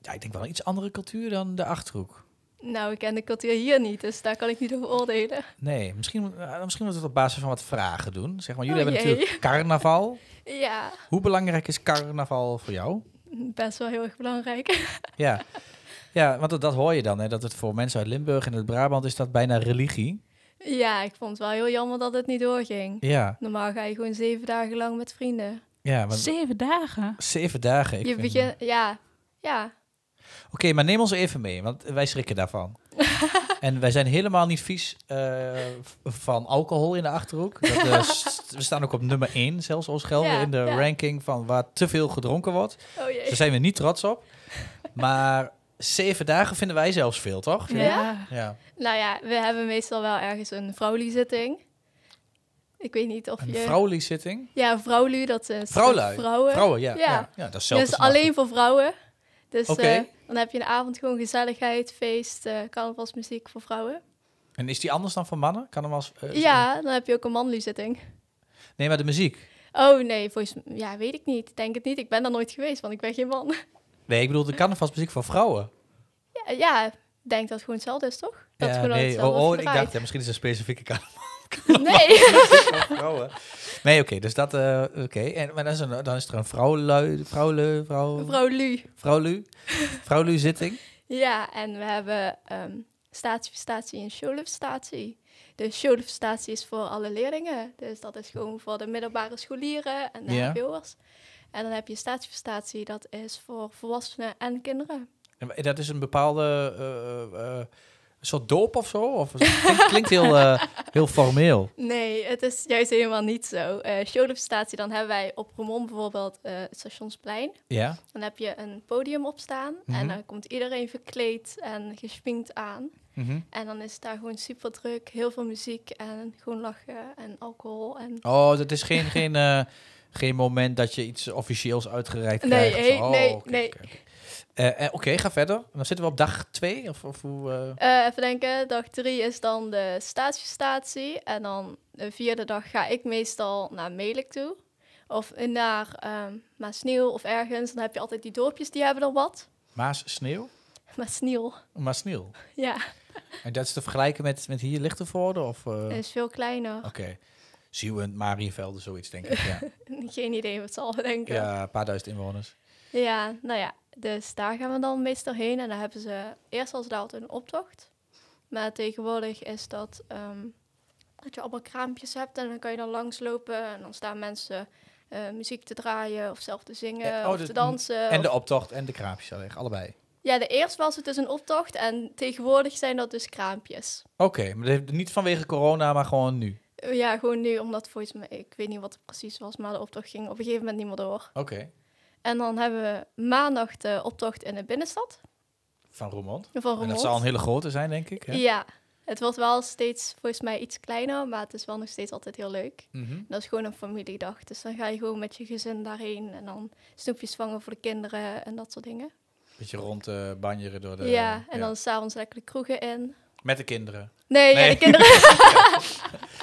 ja, ik denk wel een iets andere cultuur dan de Achterhoek. Nou, ik ken de cultuur hier niet, dus daar kan ik niet over oordelen. Nee, misschien, eh, misschien moeten we het op basis van wat vragen doen. Zeg maar, jullie oh, hebben natuurlijk carnaval. ja. Hoe belangrijk is carnaval voor jou? Best wel heel erg belangrijk. ja. Ja, want dat, hoor je dan, hè? dat het voor mensen uit Limburg en het Brabant is dat bijna religie. Ja, ik vond het wel heel jammer dat het niet doorging. Ja. Normaal ga je gewoon zeven dagen lang met vrienden. Ja, Zeven dagen? Zeven dagen, je begint, begin... Ja, ja. Oké, maar neem ons even mee, want wij schrikken daarvan. en wij zijn helemaal niet vies eh, van alcohol in de Achterhoek. Dat, eh, we staan ook op nummer 1, zelfs als gelder in de ranking van waar te veel gedronken wordt. Oh, Daar zijn we niet trots op. Maar zeven dagen vinden wij zelfs veel, toch? Ja? ja. Nou ja, we hebben meestal wel ergens een zitting. Ik weet niet of een je... Een zitting? Ja, vrouwelijke dat is... Vrouwlui? Vrouwen. Vrouwen, ja. Ja, ja dat is dus alleen voor vrouwen. Dus eh, dan heb je een avond gewoon gezelligheid, feest, uh, eh, muziek voor vrouwen. En is die anders dan voor mannen? Kan als, eh, ja, dan heb je ook een zitting. Nee, maar de muziek? Oh nee, volgens ja, weet ik niet. Denk het niet. Ik ben daar nooit geweest, want ik ben geen man. Nee, ik bedoel de carnavalsmuziek van vrouwen. Ja, ja, ik denk dat het gewoon hetzelfde is, toch? Dat ja, nee, oh, oh ik dacht, ja, misschien is een specifieke carnaval. Nee. vrouwen. Nee, oké, dus dat... Uh, oké, en maar dan, is dan is er een vrouw. Vrouwlui... Vrouw... Vrouwlu. Vrouwlu. Vrouwlu-zitting. ja, en we hebben um, ehm, statiefestatie en showlifestatie. De showlifestatie is voor alle leerlingen. Dus dat is gewoon voor de middelbare scholieren en de ja. En dan heb je statieprestatie, dat is voor volwassenen en kinderen. En dat is een bepaalde eh, eh, eh, soort doop of zo? Of het klinkt heel, heel formeel. Nee, het is juist helemaal niet zo. prestatie, dan hebben wij op Remon bijvoorbeeld het Stationsplein. Ja. Dan heb je een podium opstaan en mhm. dan komt iedereen verkleed en gespinkt aan. Mhm. En dan is het daar gewoon super druk, heel veel muziek en gewoon lachen en alcohol. En... Oh, dat is geen... geen geen moment dat je iets officieels uitgereikt krijgt. Oh, nee, nee, nee. Eh, eh, oké, ga verder. Dan zitten we op dag twee? Of, of hoe, eh? even denken, dag drie is dan de statiestatie. En dan de vierde dag ga ik meestal naar Melik toe. Of naar um, ehm, Maasnieuw of ergens. Dan heb je altijd die dorpjes, die hebben dan wat. Maas Sneeuw? Maas Maasnieuw? Ja. En dat is te vergelijken met, met hier Lichtenvoorde? Of, is veel kleiner. Oké. Zieuwend, Marienvelde, zoiets denk ik. Ja. Geen idee wat ze al denken. Ja, een paar duizend inwoners. Ja, nou ja, dus daar gaan we dan meestal heen. En dan hebben ze, eerst als daalt een optocht. Maar tegenwoordig is dat, ehm, dat je allemaal kraampjes hebt en dan kan je dan langslopen. En dan staan mensen eh, muziek te draaien of zelf te zingen eh, oh, of te dansen. En de optocht en de kraampjes allebei. Ja, de eerst was het dus een optocht en tegenwoordig zijn dat dus kraampjes. Oké, maar dat heeft niet vanwege corona, maar gewoon nu? Ja, gewoon nu, omdat volgens mij, ik weet niet wat het precies was, maar de optocht ging op een gegeven moment niet meer door. Oké. En dan hebben we maandag de optocht in de binnenstad. Van Roermond? Van En dat zal een hele grote zijn, denk ik. Ja. Het wordt wel steeds volgens mij iets kleiner, maar het is wel nog steeds altijd heel leuk. Mhm. Dat is gewoon een familiedag. Dus dan ga je gewoon met je gezin daarheen en dan snoepjes vangen voor de kinderen en dat soort dingen. Beetje rond uh, banjeren door de. Ja, en ja. dan s'avonds lekker de kroegen in. Met de kinderen? Nee, nee. de kinderen.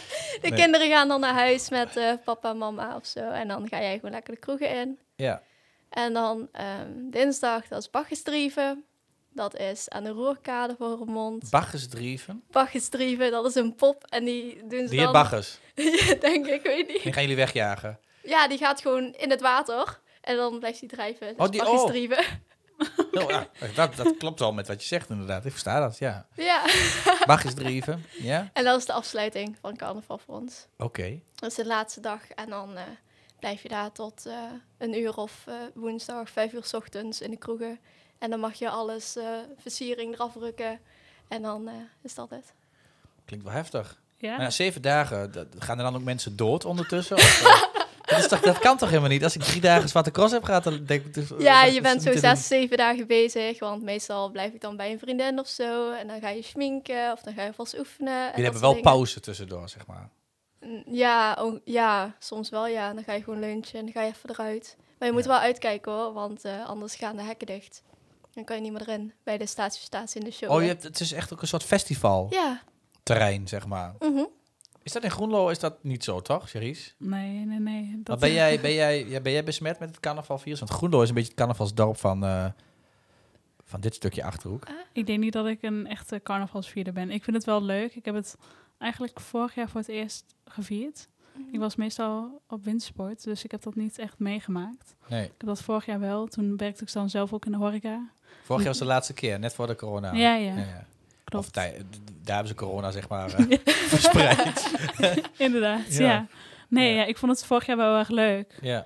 De kinderen gaan dan naar huis met eh, papa en mama of zo. En dan ga jij gewoon lekker de kroegen in. Ja. En dan ehm, dinsdag, dat is Baggestrieven. Dat is aan de Roerkade voor mond. Baggestrieven? Baggestrieven, dat is een pop. En die doen ze die dan... Die baggers? denk ik, weet niet. Die gaan jullie wegjagen? Ja, die gaat gewoon in het water. En dan blijft hij drijven. Dus oh, die, oh. Nou, ja, dat, dat, klopt wel met wat je zegt, inderdaad. Ik versta dat, ja. Ja. drieven ja. En dat is de afsluiting van carnaval voor ons. Oké. Dat is de laatste dag en dan eh, blijf je daar tot eh, een uur of eh, woensdag, vijf uur s ochtends in de kroegen. En dan mag je alles, versiering eraf rukken en dan is dat het. Klinkt wel heftig. Ja. na zeven dagen, gaan er dan ook mensen dood ondertussen? of, dat, dat kan toch helemaal niet? Als ik drie dagen zwarte cross heb gehad, dan denk ik... Dus, eh, ja, je bent zo zes, zeven dagen bezig. Want meestal blijf ik dan bij een vriendin of zo. En dan ga je schminken of dan ga je vast oefenen. Jullie hebben wel pauze tussendoor, zeg maar. Mm, ja, oh, ja, soms wel ja. Dan ga je gewoon lunchen en dan ga je even eruit. Maar je moet wel uitkijken hoor, want eh, anders gaan de hekken dicht. Dan kan je niet meer erin bij de stationsstations in de show. Oh, je hebt, het is echt ook een soort festival. Ja. Terrein, zeg maar. Mm is dat in Groenlo is dat niet zo, toch, Cherise? Nee, nee, nee. Dat ben eh, jij, ben, jij, ja, ben jij besmet met het carnavalvirus? Want Groenlo is een beetje het carnavalsdorp van, eh, van dit stukje Achterhoek. Ah, ik denk niet dat ik een echte carnavalsvierder ben. Ik vind het wel leuk. Ik heb het eigenlijk vorig jaar voor het eerst gevierd. Mhm. Ik was meestal op windsport, dus ik heb dat niet echt meegemaakt. Nee. Ik heb dat vorig jaar wel. Toen werkte ik dan zelf ook in de horeca. Vorig jaar was de laatste keer, net voor de corona. ja, ja. ja. Of, daar hebben ze corona, zeg maar, eh, verspreid. Inderdaad, ja. Nee, ja. ik vond het vorig jaar wel erg leuk. Ja.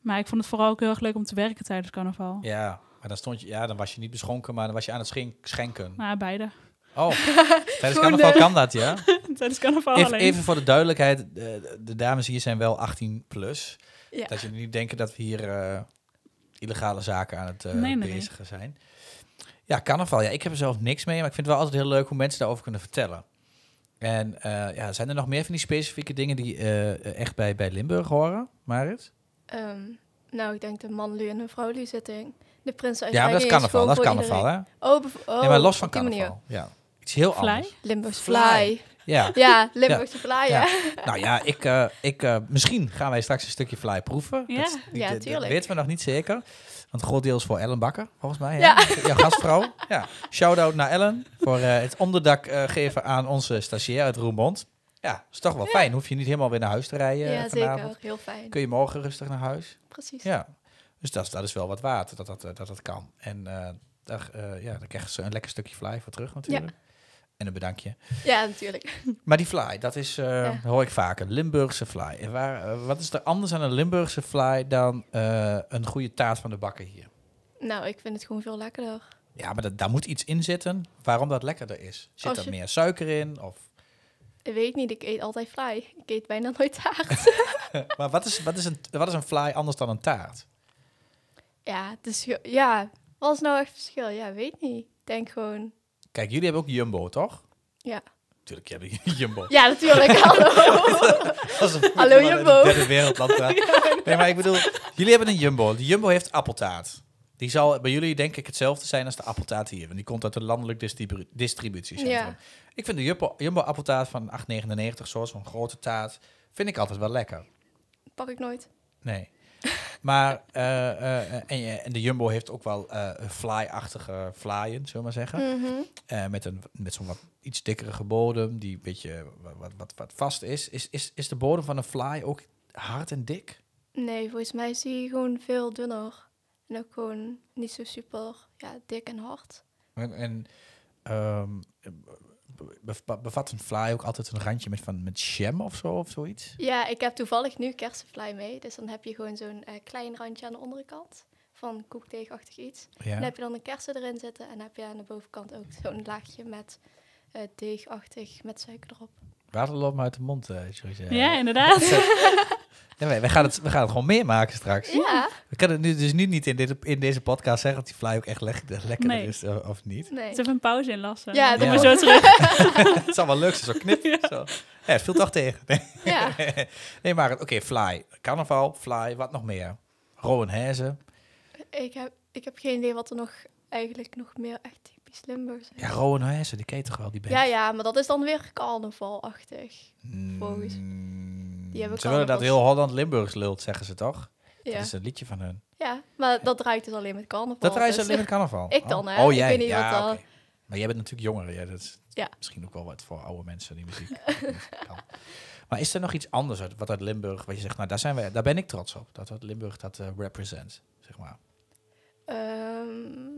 Maar ik vond het vooral ook heel erg leuk om te werken tijdens carnaval. Ja, maar dan, stond je, ja, dan was je niet beschonken, maar dan was je aan het schenken. Maar beide. Oh, tijdens carnaval eh, kan dat, ja? tijdens carnaval even, alleen. Even voor de duidelijkheid, eh, de, dames hier zijn wel 18 plus. Ja. Dat je niet denken dat we hier illegale zaken aan het uh, nee, nee, bezigen zijn. Ja, carnaval. Ja, ik heb er zelf niks mee, maar ik vind het wel altijd heel leuk hoe mensen daarover kunnen vertellen. En eh, ja, zijn er nog meer van die specifieke dingen die eh, echt bij, bij Limburg horen, Marit? Ehm, nou, ik denk de manlu en de vrouw zitting. De prins uit Ja, dat is carnaval, dat is carnaval, hè? Oh, oh nee, maar los van carnaval. Ja, iets heel fly? anders. fly. Ja, ja Limburgs fly, Nou ja, ik, eh, ik, misschien gaan wij straks een stukje fly proeven. Ja, ja tuurlijk. Dat weten we nog niet zeker. Want groot deel is voor Ellen Bakker, volgens mij. Ja. Hè? gastvrouw. ja. Shout-out naar Ellen voor eh, het onderdak eh, geven aan onze stagiair uit Roermond. Ja, is toch wel fijn. Hoef je niet helemaal weer naar huis te rijden Ja, eh, zeker. Heel fijn. Kun je morgen rustig naar huis. Precies. Ja. Dus dat, is wel wat waard, dat dat, dat, dat kan. En daar, ja, dan krijgen ze een lekker stukje fly voor terug natuurlijk en een bedankje. Ja, natuurlijk. Maar die fly, dat is, eh, hoor ik vaker, Limburgse fly. En waar, eh, wat is er anders aan een Limburgse fly dan eh, een goede taart van de bakker hier? Nou, ik vind het gewoon veel lekkerder. Ja, maar dat, daar moet iets in zitten waarom dat lekkerder is. Zit er meer suiker in? Of... Ik weet niet, ik eet altijd fly. Ik eet bijna nooit taart. maar wat is, wat, is een, wat is een fly anders dan een taart? Ja, het is, ja, wat is nou echt verschil? Ja, weet niet. denk gewoon Kijk, jullie hebben ook Jumbo, toch? Ja. Natuurlijk, jij jullie Jumbo. Ja, natuurlijk. Hallo. Hallo Jumbo. Derde wereldland. nee, maar ik bedoel, jullie hebben een Jumbo. De Jumbo heeft appeltaart. Die zal bij jullie denk ik hetzelfde zijn als de appeltaart hier. Want die komt uit een landelijk distribu distributiecentrum. Ja. Ik vind de Jumbo, Jumbo appeltaart van 8,99, zoals zo'n grote taart, vind ik altijd wel lekker. Pak ik nooit. Nee. Maar eh, eh, en, eh, en, de Jumbo heeft ook wel fly-achtige flyen, zullen we maar zeggen. Mhm. met een, met zo'n wat iets dikkere bodem, die een beetje wat, wat, wat vast is. Is, is. is de bodem van een fly ook hard en dik? Nee, volgens mij is die gewoon veel dunner. En ook gewoon niet zo super ja, dik en hard. En, en ehm, bevat een fly ook altijd een randje met, van, met jam of zo of zoiets? Ja, ik heb toevallig nu kersenfly mee. Dus dan heb je gewoon zo'n eh, klein randje aan de onderkant van koekdeegachtig iets. Dan heb je dan een kersen erin zitten en heb je aan de bovenkant ook zo'n laagje met eh, deegachtig met suiker erop water loopt me uit de mond, eh, Ja, inderdaad. Ja, we, gaan het, we gaan het gewoon meer maken straks. Ja. We kunnen nu, dus nu niet in, dit, in deze podcast zeggen of die fly ook echt lekker is eh, of niet. Nee. hebben even een pauze in lassen? Ja, dan maar zo terug. het zal wel leuk zijn, zo knip. Zo. Ja, het viel toch tegen. Nee, ja. nee maar oké, fly. Carnaval, fly, wat nog meer? Rowan Hezen. Ik heb, ik heb geen idee wat er nog eigenlijk nog meer echt iets Limburgs. Ja, Rowan Hessen, die keet toch wel, die band? Ja, ja, maar dat is dan weer carnavalachtig, mm, die hebben Ze willen dat heel Holland Limburgs lult, zeggen ze toch? Ja. Dat is een liedje van hun. Ja, maar dat draait dus alleen met carnaval. Dat draait dus alleen met carnaval? ik dan, oh. hè? Oh, jij? Ik weet niet ja, wat Maar jij bent natuurlijk jongeren. ja, dat is ja. misschien ook wel wat voor oude mensen, die muziek. maar is er nog iets anders wat uit Limburg, wat je zegt, nou, daar, zijn we, daar ben ik trots op, dat, wat Limburg dat eh, represent, zeg maar? Um,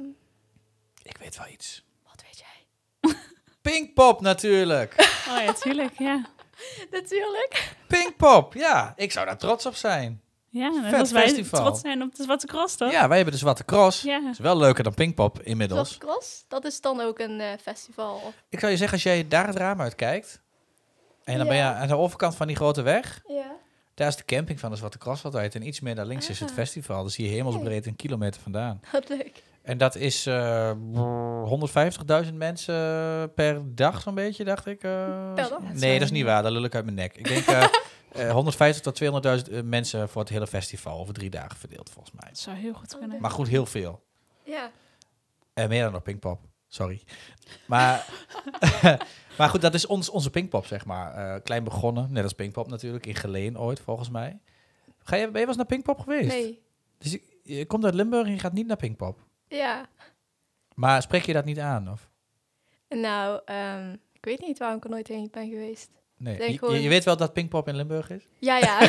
ik weet wel iets. Wat weet jij? Pinkpop natuurlijk. Oh ja, tuurlijk, ja. natuurlijk. Pinkpop, ja. Ik zou daar trots op zijn. Ja, dat Vet wij festival. trots zijn op de Zwarte Cross, toch? Ja, wij hebben de Zwarte Cross. Ja. is wel leuker dan Pinkpop inmiddels. Zwarte Cross, dat is dan ook een eh, festival. Ik zou je zeggen, als jij daar het raam uit kijkt... en dan ben je aan de overkant van die grote weg... Ja. daar is de camping van de Zwarte Cross altijd... en iets meer naar links is het ah. festival. Dus hier hemelsbreed een kilometer vandaan. Wat leuk. En dat is uh, eh, 150.000 mensen eh, per dag, zo'n beetje, dacht ik. Uh, Nee, dat is niet waar. Dat lul ik uit mijn nek. Ik denk uh, 150 tot 200.000 mensen voor het hele festival over drie dagen verdeeld, volgens mij. Dat zou heel goed oh, kunnen. Maar goed, heel veel. Ja. En meer dan nog Pinkpop. Sorry. Maar, maar goed, dat is ons, onze Pinkpop, zeg maar. klein begonnen, net als Pinkpop natuurlijk, in Geleen ooit, volgens mij. Ga je, ben je wel eens naar Pinkpop geweest? Nee. Dus je, je komt uit Limburg en je gaat niet naar Pinkpop? Ja. Maar spreek je dat niet aan? Of? Nou, ehm, ik weet niet waarom ik er nooit heen ben geweest. Nee. je, weet wel dat Pinkpop in Limburg is? Ja, ja.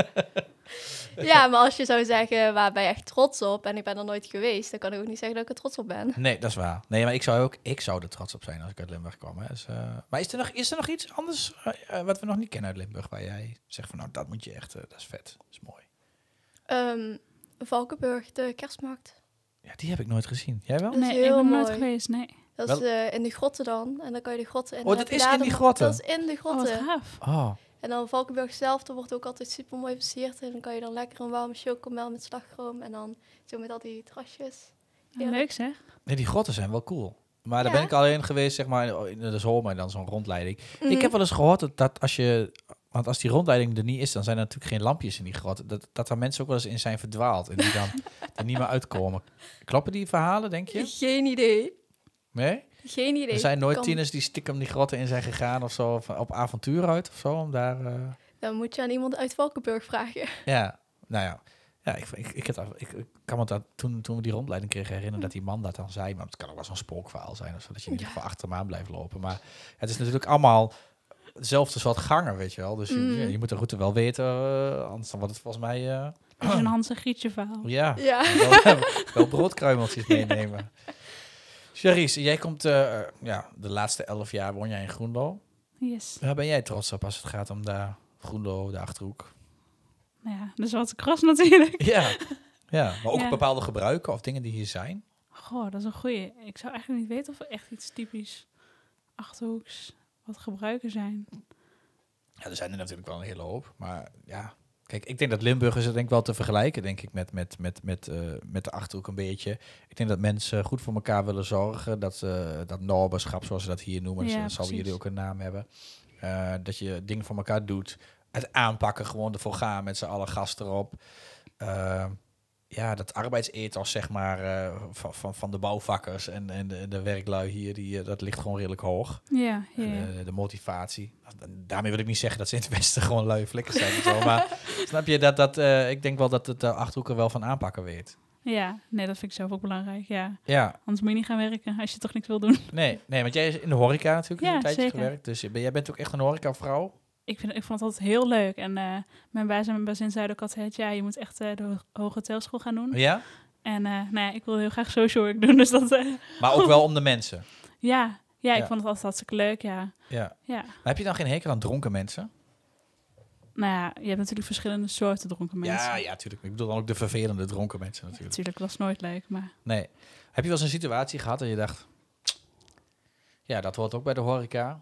ja, maar als je zou zeggen, waar ben je echt trots op? En ik ben er nooit geweest, dan kan ik ook niet zeggen dat ik er trots op ben. Nee, dat is waar. Nee, maar ik zou, ook, ik zou er trots op zijn als ik uit Limburg kwam. Hè. Dus, eh, maar is er, nog, is er nog iets anders eh, eh, wat we nog niet kennen uit Limburg, waar jij zegt van, nou, dat moet je echt, dat is vet, dat is mooi? Ehm, Valkenburg, de kerstmarkt. Ja, die heb ik nooit gezien. Jij wel? Nee, ik ben mooi. nooit geweest, nee. Dat is eh, in de grotten dan. En dan kan je de grotten in. Oh, dat is in die grotten? Dat is in de grotten. Oh, gaaf. Oh. En dan Valkenburg zelf, daar wordt ook altijd super mooi versierd. En dan kan je dan lekker een warme chocomel met slagroom. En dan zo met al die trasjes. Oh, ja, leuk zeg. Nee, die grotten zijn wel cool. Maar daar ben ik alleen geweest, zeg maar, in oh, de zomer maar dan zo'n rondleiding. Ik mhm. heb wel eens gehoord dat als je want als die rondleiding er niet is, dan zijn er natuurlijk geen lampjes in die grot. Dat, dat daar mensen ook wel eens in zijn verdwaald en die dan er niet meer uitkomen. Kloppen die verhalen, denk je? Geen idee. Nee? Geen idee. Er zijn nooit tieners die stiekem die grotten in zijn gegaan of zo, of op avontuur uit of zo, om daar... Eh, dan moet je aan iemand uit Valkenburg vragen. Ja, nou ja. Ja, ik, ik, ik, ik, kan me dat toen, toen we die rondleiding kregen herinneren hm. dat die man dat dan zei. Maar het kan ook wel zo'n spookverhaal zijn of zo, dat je niet ja. achter hem aan blijft lopen. Maar het is natuurlijk allemaal is wat ganger, weet je wel. Dus je, mm. je, moet de route wel weten, eh, anders dan wordt het volgens mij... Uh, is een Hans en Gietje verhaal. Ja, ja. Eh, wel, broodkruimeltjes meenemen. Charisse, jij komt ja, de laatste elf jaar woon jij in Groenlo. Yes. Waar ben jij trots op als het gaat om daar Groenlo, de Achterhoek? Nou ja, dus wat kras natuurlijk. Ja, ja. maar ook bepaalde gebruiken of dingen die hier zijn. Goh, dat is een goeie. Ik zou eigenlijk niet weten of er echt iets typisch Achterhoeks wat gebruiken zijn? Ja, er zijn er natuurlijk wel een hele hoop. Maar ja, kijk, ik denk dat Limburgers het denk ik wel te vergelijken, denk ik, met, met, met, met, eh, met de Achterhoek een beetje. Ik denk dat mensen goed voor elkaar willen zorgen. Dat, ze, eh, dat noberschap, zoals ze dat hier noemen, dus ja, zal jullie ook een naam hebben. Eh, dat je dingen voor elkaar doet. Het aanpakken, gewoon ervoor gaan met z'n allen gasten erop ja, dat arbeidsethos zeg maar, eh, van, van, van de bouwvakkers en, en de, de werklui hier, die, eh, dat ligt gewoon redelijk hoog. Ja, eh, de, motivatie. Daarmee wil ik niet zeggen dat ze in het Westen gewoon lui flikkers zijn. maar snap je dat, dat ik denk wel dat het de achterhoeken wel van aanpakken weet. Ja, nee, dat vind ik zelf ook belangrijk, ja. ja. Anders moet je niet gaan werken als je toch niks wil doen. Nee, nee want jij is in de horeca natuurlijk een tijdje gewerkt. Dus jij bent ook echt een horecavrouw ik, vind, ik vond het altijd heel leuk. En eh, mijn baas en mijn bazin zeiden ook altijd... ja, je moet echt eh, de hoge telschool gaan doen. Ja? En eh, nou ja, ik wil heel graag social work doen. Dus dat, maar ook wel om de mensen? Ja, ja, ik vond het altijd hartstikke leuk, ja. ja. Maar heb je dan geen hekel aan dronken mensen? Nou ja, je hebt natuurlijk verschillende soorten dronken mensen. Ja, ja, natuurlijk. Ik bedoel dan ook de vervelende dronken mensen natuurlijk. Natuurlijk, was nooit leuk, maar... Nee. Heb je wel eens een situatie gehad dat je dacht... Ja, dat hoort ook bij de horeca.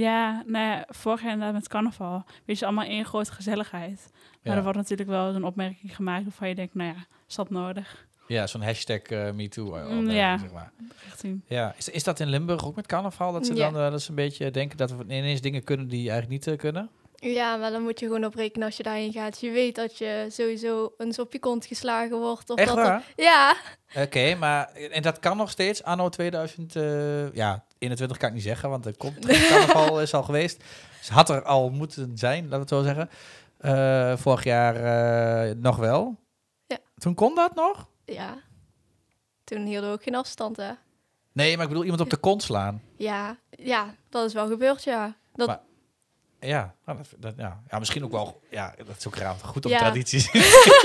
Ja, nee, nou vorig jaar inderdaad met carnaval. wees allemaal één grote gezelligheid. Maar er wordt natuurlijk wel een opmerking gemaakt waarvan je denkt, nou ja, is dat nodig? Ja, zo'n hashtag uh, MeToo. Eh, mm, ja, zeg maar. ja. Is, is dat in Limburg ook met carnaval? Dat ze dan dat ze een beetje denken dat we ineens dingen kunnen die eigenlijk niet eh, kunnen? Ja, maar dan moet je gewoon op rekenen als je daarin gaat. Je weet dat je sowieso eens op je kont geslagen wordt. Of Echt dat waar? ja. Oké, maar en dat kan nog steeds anno 2021 eh, ja, kan ik niet zeggen, want er komt het carnaval is al geweest. Ze had er al moeten zijn, laten we het zo zeggen. Eh, vorig jaar eh, nog wel. Ja. Toen kon dat nog? Ja. Toen hielden we ook geen afstand, hè? Nee, maar ik bedoel iemand op de kont slaan. Ja, ja dat is wel gebeurd, ja. Dat, maar, ja, nou, dat, dat, ja. misschien ook wel. Ja, dat is ook raar. Goed om tradities.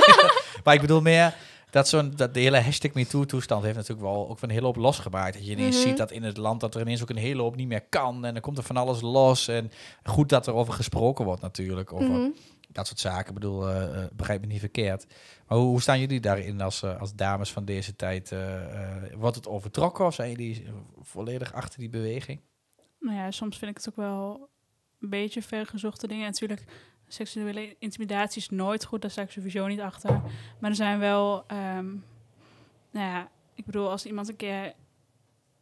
maar ik bedoel meer dat, zo'n, dat de hele hashtag MeToo-toestand heeft natuurlijk wel ook van een hele hoop losgemaakt. Dat je ineens mhm. ziet dat in het land dat er ineens ook een hele hoop niet meer kan. En dan komt er van alles los. En goed dat er over gesproken wordt natuurlijk. of mhm. dat soort zaken. Ik bedoel, eh, eh, begrijp me niet verkeerd. Maar hoe, staan jullie daarin als, eh, als dames van deze tijd? Uh, wordt het overtrokken of zijn jullie volledig achter die beweging? Nou ja, soms vind ik het ook wel een beetje vergezochte dingen. En natuurlijk, seksuele intimidatie is nooit goed, daar sta ik sowieso niet achter. Maar er zijn wel, ehm, nou ja, ik bedoel, als iemand een keer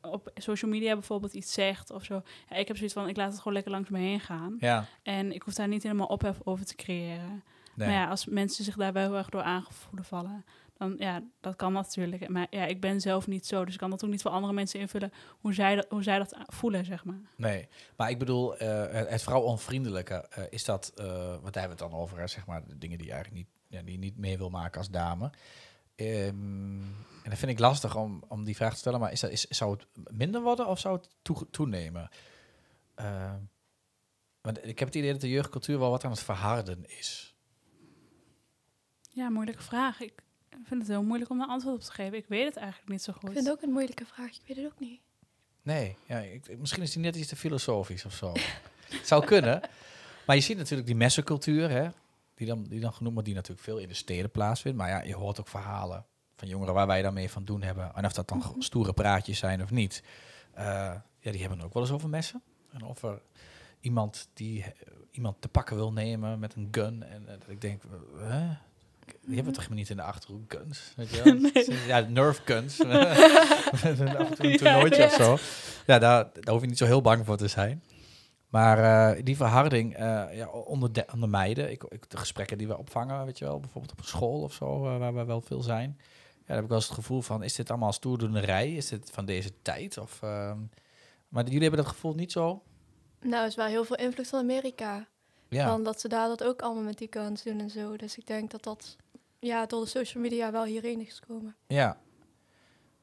op social media bijvoorbeeld iets zegt of zo. Ja, ik heb zoiets van, ik laat het gewoon lekker langs me heen gaan. Ja. En ik hoef daar niet helemaal ophef over te creëren. Nee. Maar ja, als mensen zich daar wel heel erg door aangevoelen vallen, ja, dat kan natuurlijk. Maar ja, ik ben zelf niet zo, dus ik kan dat ook niet voor andere mensen invullen hoe zij dat, hoe zij dat voelen, zeg maar. Nee, maar ik bedoel, eh, het vrouwonvriendelijke, uh, eh, is dat, uh, eh, wat hebben we het dan over, hè? zeg maar, de dingen die je eigenlijk niet, ja, die niet meer wil maken als dame. Ehm, en dat vind ik lastig om, om die vraag te stellen, maar is dat, is, zou het minder worden of zou het toenemen? Ehm, want ik heb het idee dat de jeugdcultuur wel wat aan het verharden is. Ja, moeilijke vraag. Ik, ik vind het heel moeilijk om een antwoord op te geven. Ik weet het eigenlijk niet zo goed. Ik vind het ook een moeilijke vraag. Ik weet het ook niet. Nee, ja, ik, misschien is die net iets te filosofisch of zo. Zou kunnen. Maar je ziet natuurlijk die messencultuur, hè, die, dan, die dan genoemd wordt, die natuurlijk veel in de steden plaatsvindt. Maar ja, je hoort ook verhalen van jongeren waar wij daarmee van doen hebben. En of dat dan mhm. stoere praatjes zijn of niet. Eh, ja, die hebben ook wel eens over messen. En of er iemand die eh, iemand te pakken wil nemen met een gun. En eh, ik denk, die hebben we toch niet in de achterhoek guns? Weet je wel? Ja, nerf guns. af en toe een toernooitje ja, of zo. Ja, daar, daar, hoef je niet zo heel bang voor te zijn. Maar uh, eh, die verharding eh, ja, onder, de, onder meiden, ik, ik, de gesprekken die we opvangen, weet je wel, bijvoorbeeld op school of zo, eh, waar we wel veel zijn. Ja, heb ik wel eens het gevoel van, is dit allemaal stoerdoenerij? Is dit van deze tijd? Of, ehm, maar jullie hebben dat gevoel niet zo? Nou, is wel heel veel invloed van Amerika. Ja. Van dat ze daar dat ook allemaal met die kans doen en zo. Dus ik denk dat dat ja, door de social media wel hierin is gekomen. Ja.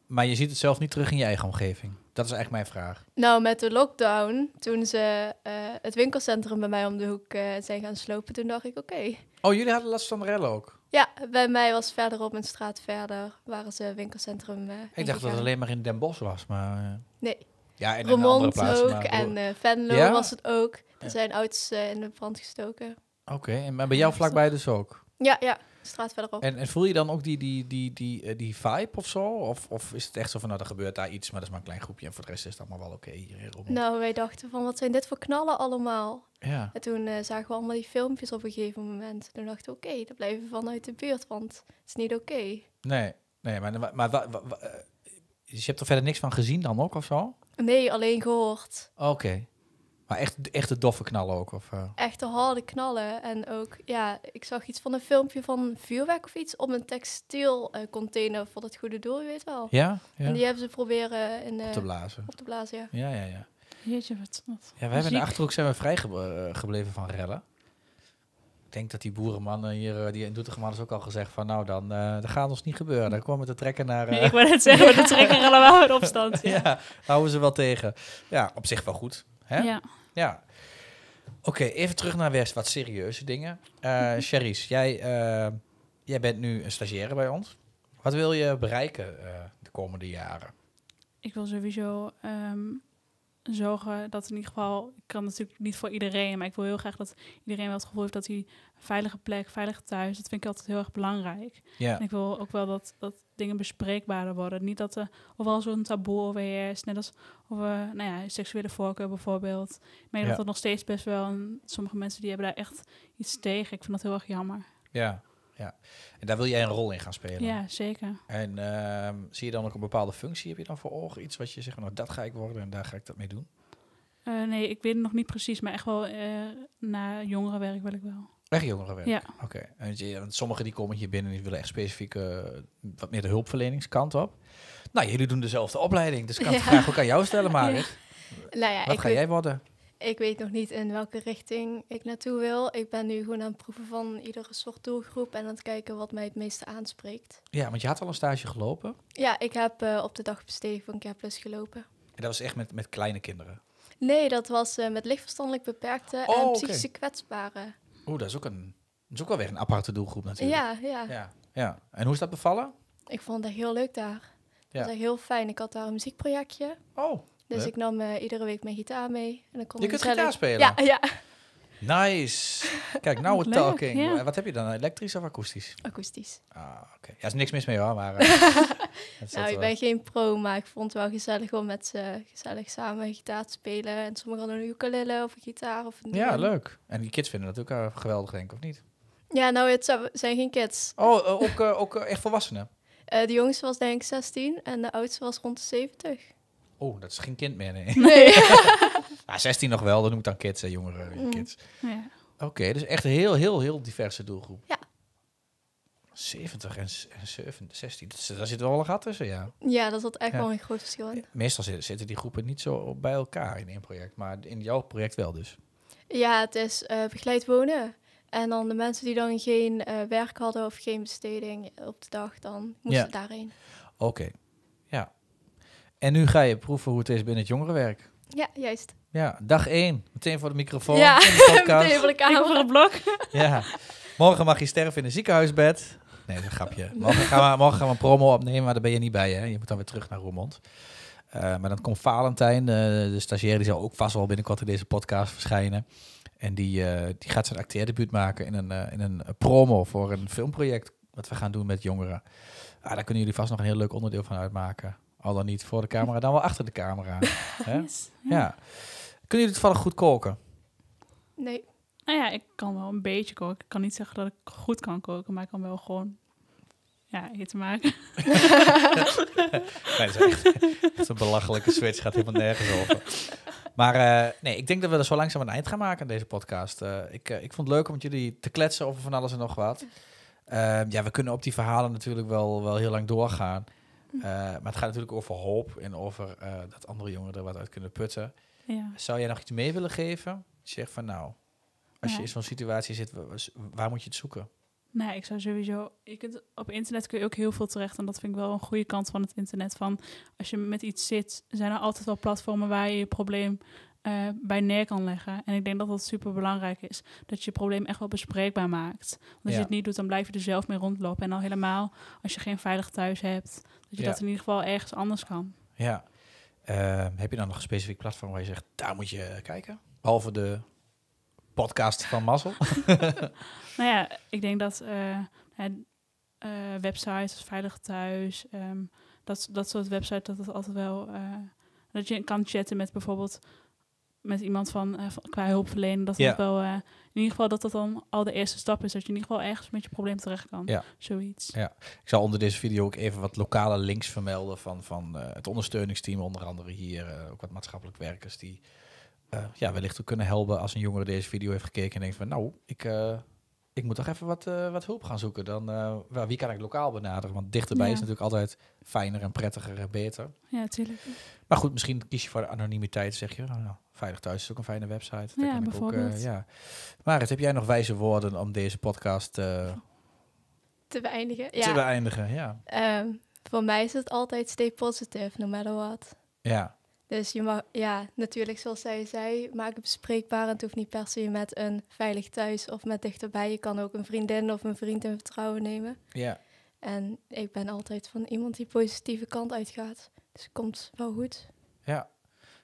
Maar je ziet het zelf niet terug in je eigen omgeving. Dat is echt mijn vraag. Nou, met de lockdown, toen ze eh, het winkelcentrum bij mij om de hoek eh, zijn gaan slopen, toen dacht ik, oké. Oh, jullie hadden last van rellen ook? Ja, bij mij was verderop een straat verder, waren ze winkelcentrum. Eh, ik dacht dat het alleen maar in Den Bosch was, maar... Nee. Ja, en in andere plaatsen, ook, en Venlo was het ook. Er zijn auto's eh, in de brand gestoken. Oké, en maar bij jou vlakbij dus ook? Ja, ja. Straat verderop. En, en voel je dan ook die, die, die, die, eh, die vibe of zo? Of, of is het echt zo van, nou, er gebeurt daar iets, maar dat is maar een klein groepje en voor de rest is het allemaal wel oké okay hier, hierom? Nou, wij dachten van, wat zijn dit voor knallen allemaal? Ja. En toen eh, zagen we allemaal die filmpjes op een gegeven moment. Toen dachten we, oké, dat dan blijven we vanuit de buurt, want het is niet oké. Nee, nee, maar, maar, dus je hebt er verder niks van gezien dan ook of zo? Nee, alleen gehoord. Oké. Maar echt, echt de doffe knallen ook? Of, uh... Echt de harde knallen. En ook, ja, ik zag iets van een filmpje van vuurwerk of iets op een textielcontainer eh, container voor het goede doel, je weet wel. Ja, ja. En die hebben ze proberen in, de op te eh, blazen. Op te blazen, ja. Ja, ja, ja. Jeetje, wat. ja, we hebben in de achterhoek zijn we vrij gebleven van rellen. Ik denk dat die boerenmannen hier, die in Doetinchem is ook al gezegd van nou dan, dat gaat ons niet gebeuren. Dan komen met de trekker naar... Nee, ik wil het zeggen, de trekker allemaal in opstand. ja. houden ze wel tegen. Ja, op zich wel goed. Hè? Ja. ja. Oké, even terug naar West, wat serieuze dingen. Uh, jij, uh, jij bent nu een stagiaire bij ons. Wat wil je bereiken eh, de komende jaren? Ik wil sowieso ehm, zorgen dat in ieder geval, ik kan natuurlijk niet voor iedereen, maar ik wil heel graag dat iedereen wel het gevoel heeft dat hij een veilige plek, veilig thuis, dat vind ik altijd heel erg belangrijk. Ja. En ik wil ook wel dat, dat dingen bespreekbaarder worden. Niet dat of overal zo'n taboe is, Net als over nou ja, seksuele voorkeur bijvoorbeeld. Ik merk dat dat nog steeds best wel... En sommige mensen die hebben daar echt iets tegen. Ik vind dat heel erg jammer. Ja, ja. En daar wil jij een rol in gaan spelen. Ja, zeker. En ehm, zie je dan ook een bepaalde functie? Heb je dan voor ogen iets wat je zegt, nou dat ga ik worden en daar ga ik dat mee doen? Eh, nee, ik weet nog niet precies, maar echt wel uh, naar jongerenwerk wil ik wel. Echt jongeren Ja. Oké. En, sommigen die komen hier binnen die willen echt specifiek eh, wat meer de hulpverleningskant op. Nou, jullie doen dezelfde opleiding, dus ik kan ja. de vraag ook aan jou stellen, maar Ja. Nou ja, wat ga jij worden? Ik weet nog niet in welke richting ik naartoe wil. Ik ben nu gewoon aan het proeven van iedere soort doelgroep en aan het kijken wat mij het meeste aanspreekt. Ja, want je had al een stage gelopen? Ja, ik heb eh, op de dag besteed van Caplus gelopen. En dat was echt met, met kleine kinderen? Nee, dat was eh, met lichtverstandelijk beperkte en oh, psychische kwetsbare. kwetsbaren. Oeh, dat is ook, een, dat is ook wel weer een aparte doelgroep natuurlijk. Ja, ja. ja, ja. En hoe is dat bevallen? Ik vond het heel leuk daar. Ja. Dat was heel fijn. Ik had daar een muziekprojectje. Oh. Dus ik nam eh, iedere week mijn gitaar mee. En dan kon je kunt gitaar spelen? Ja, ja. Nice. Kijk, nou we're talking. Wat heb je dan? Elektrisch of akoestisch? Akoestisch. Ah, oké. Okay. Ja, is niks mis mee hoor, maar... Eh, nou, ik ben geen pro, maar ik vond het wel gezellig om met ze gezellig samen gitaar te spelen. En sommigen hadden een ukulele of een gitaar of Ja, leuk. En die kids vinden dat ook eh, geweldig, denk ik, of niet? Ja, nou, het zijn geen kids. Oh, eh, ook, ook echt volwassenen? de jongste was denk ik 16 en de oudste was rond de 70. Oh, dat is geen kind meer, nee. nee. nou, 16 nog wel, dat noem ik dan kids, hè, jongeren, mm. kids. Ja. Oké, dus echt heel, heel, heel diverse doelgroep. Ja. 70 en, 7, 16, dus, eh, daar zit wel een gat tussen, ja. Ja, dat zat echt wel een groot verschil in. Meestal zitten die groepen niet zo bij elkaar in één project, maar in jouw project wel dus. Ja, het is uh, begeleid wonen. En dan de mensen die dan geen eh, werk hadden of geen besteding op de dag, dan moesten ja. daarheen. Oké, en nu ga je proeven hoe het is binnen het jongerenwerk. Ja, juist. Ja, dag één. Meteen voor de microfoon. Ja, de meteen voor de voor het blok. ja. Morgen mag je sterven in een ziekenhuisbed. Nee, dat is een grapje. Morgen gaan, we, morgen gaan een promo opnemen, maar daar ben je niet bij. Hè? Je moet dan weer terug naar Roermond. Eh, maar dan komt Valentijn, eh, de stagiair, die zal ook vast wel binnenkort in deze podcast verschijnen. En die, eh, die gaat zijn acteerdebuut maken in een, in een promo voor een filmproject. Wat we gaan doen met jongeren. Ah, daar kunnen jullie vast nog een heel leuk onderdeel van uitmaken. Al dan niet voor de camera, dan wel achter de camera. ja. Kunnen jullie toevallig goed koken? Nee. Nou ja, ik kan wel een beetje koken. Ik kan niet zeggen dat ik goed kan koken, maar ik kan wel gewoon ja, eten maken. dat is echt, een belachelijke switch. Gaat helemaal nergens over. Maar eh, nee, ik denk dat we er zo langzaam een eind gaan maken aan deze podcast. Eh, ik, eh, ik vond het leuk om met jullie te kletsen over van alles en nog wat. ja, ehm, we kunnen op die verhalen natuurlijk wel, wel heel lang doorgaan. Eh, maar het gaat natuurlijk over hoop en over eh, dat andere jongeren er wat uit kunnen putten. Ja. Zou jij nog iets mee willen geven? Zeg van nou, als je in zo'n situatie zit, waar moet je het zoeken? Nee, ik zou sowieso. Je kunt, op internet kun je ook heel veel terecht. En dat vind ik wel een goede kant van het internet. Van als je met iets zit, zijn er altijd wel platformen waar je je probleem eh, bij neer kan leggen. En ik denk dat dat super belangrijk is. Dat je je probleem echt wel bespreekbaar maakt. Want als je het niet doet, dan blijf je er zelf mee rondlopen. En al helemaal als je geen veilig thuis hebt. Dat je dat in ieder geval ergens anders kan. Ja. Eh, heb je dan nog een specifiek platform waar je zegt, daar moet je kijken? Behalve de podcast van Mazzel. nou ja, ik denk dat eh, websites als Veilig Thuis, ehm, dat, dat soort websites, dat is altijd wel... dat je kan chatten met bijvoorbeeld met iemand van, uh, qua verlenen. dat ja. wel eh, in ieder geval dat dat dan al de eerste stap is, dat je in ieder geval ergens met je probleem terecht kan. Ja. Zoiets. Ja. Ik zal onder deze video ook even wat lokale links vermelden van, van eh, het ondersteuningsteam, onder andere hier, ook wat maatschappelijk werkers die ja, wellicht ook kunnen helpen als een jongere deze video heeft gekeken en denkt van nou, ik ik moet toch even wat, eh, wat hulp gaan zoeken. Dan, eh, wel, wie kan ik lokaal benaderen? Want dichterbij is natuurlijk altijd fijner en prettiger en beter. Ja, tuurlijk. Maar goed, misschien kies je voor de anonimiteit, zeg je. nou, Veilig Thuis is ook een fijne website. Daar ja, bijvoorbeeld. Ik ook, eh, ja. Maar het, heb jij nog wijze woorden om deze podcast te beëindigen? Ja. Te beëindigen, ja. Ehm, voor mij is het altijd stay positive, no matter what. Ja. Dus je mag, ja, natuurlijk zoals zij zei, maak het bespreekbaar. En het hoeft niet per se met een veilig thuis of met dichterbij. Je kan ook een vriendin of een vriend in vertrouwen nemen. Ja. En ik ben altijd van iemand die positieve kant uitgaat. Dus het komt wel goed. Ja,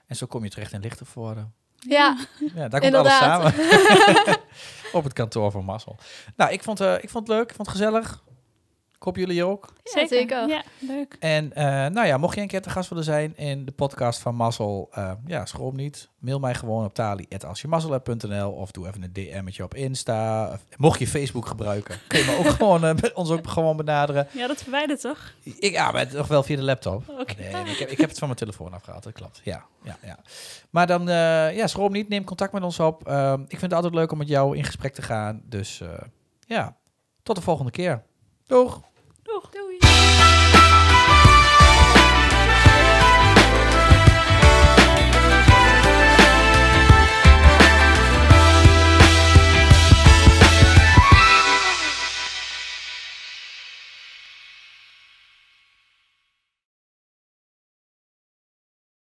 en zo kom je terecht in Lichtenvoorde. Ja. ja, daar komt alles samen. Op het kantoor van Massel. Nou, ik vond, uh, ik vond het leuk, ik vond het gezellig. Kop jullie hier ook? Zeker. Ja, leuk. En eh, nou ja, mocht je een keer te gast willen zijn in de podcast van Mazzel, eh, ja, schroom niet. Mail mij gewoon op tali.alsjemazzel.nl of doe even een je op Insta. mocht je Facebook gebruiken, kun je me ook gewoon, eh, met ons ook gewoon benaderen. Ja, dat verwijdert toch? Ik, ja, maar toch wel via de laptop. Okay. Nee, ik, heb, ik heb het van mijn telefoon afgehaald, dat klopt. Ja, ja, ja. Maar dan, ja, schroom niet. Neem contact met ons op. Ehm, ik vind het altijd leuk om met jou in gesprek te gaan. Dus ja, tot de volgende keer. Doeg! Oh. Det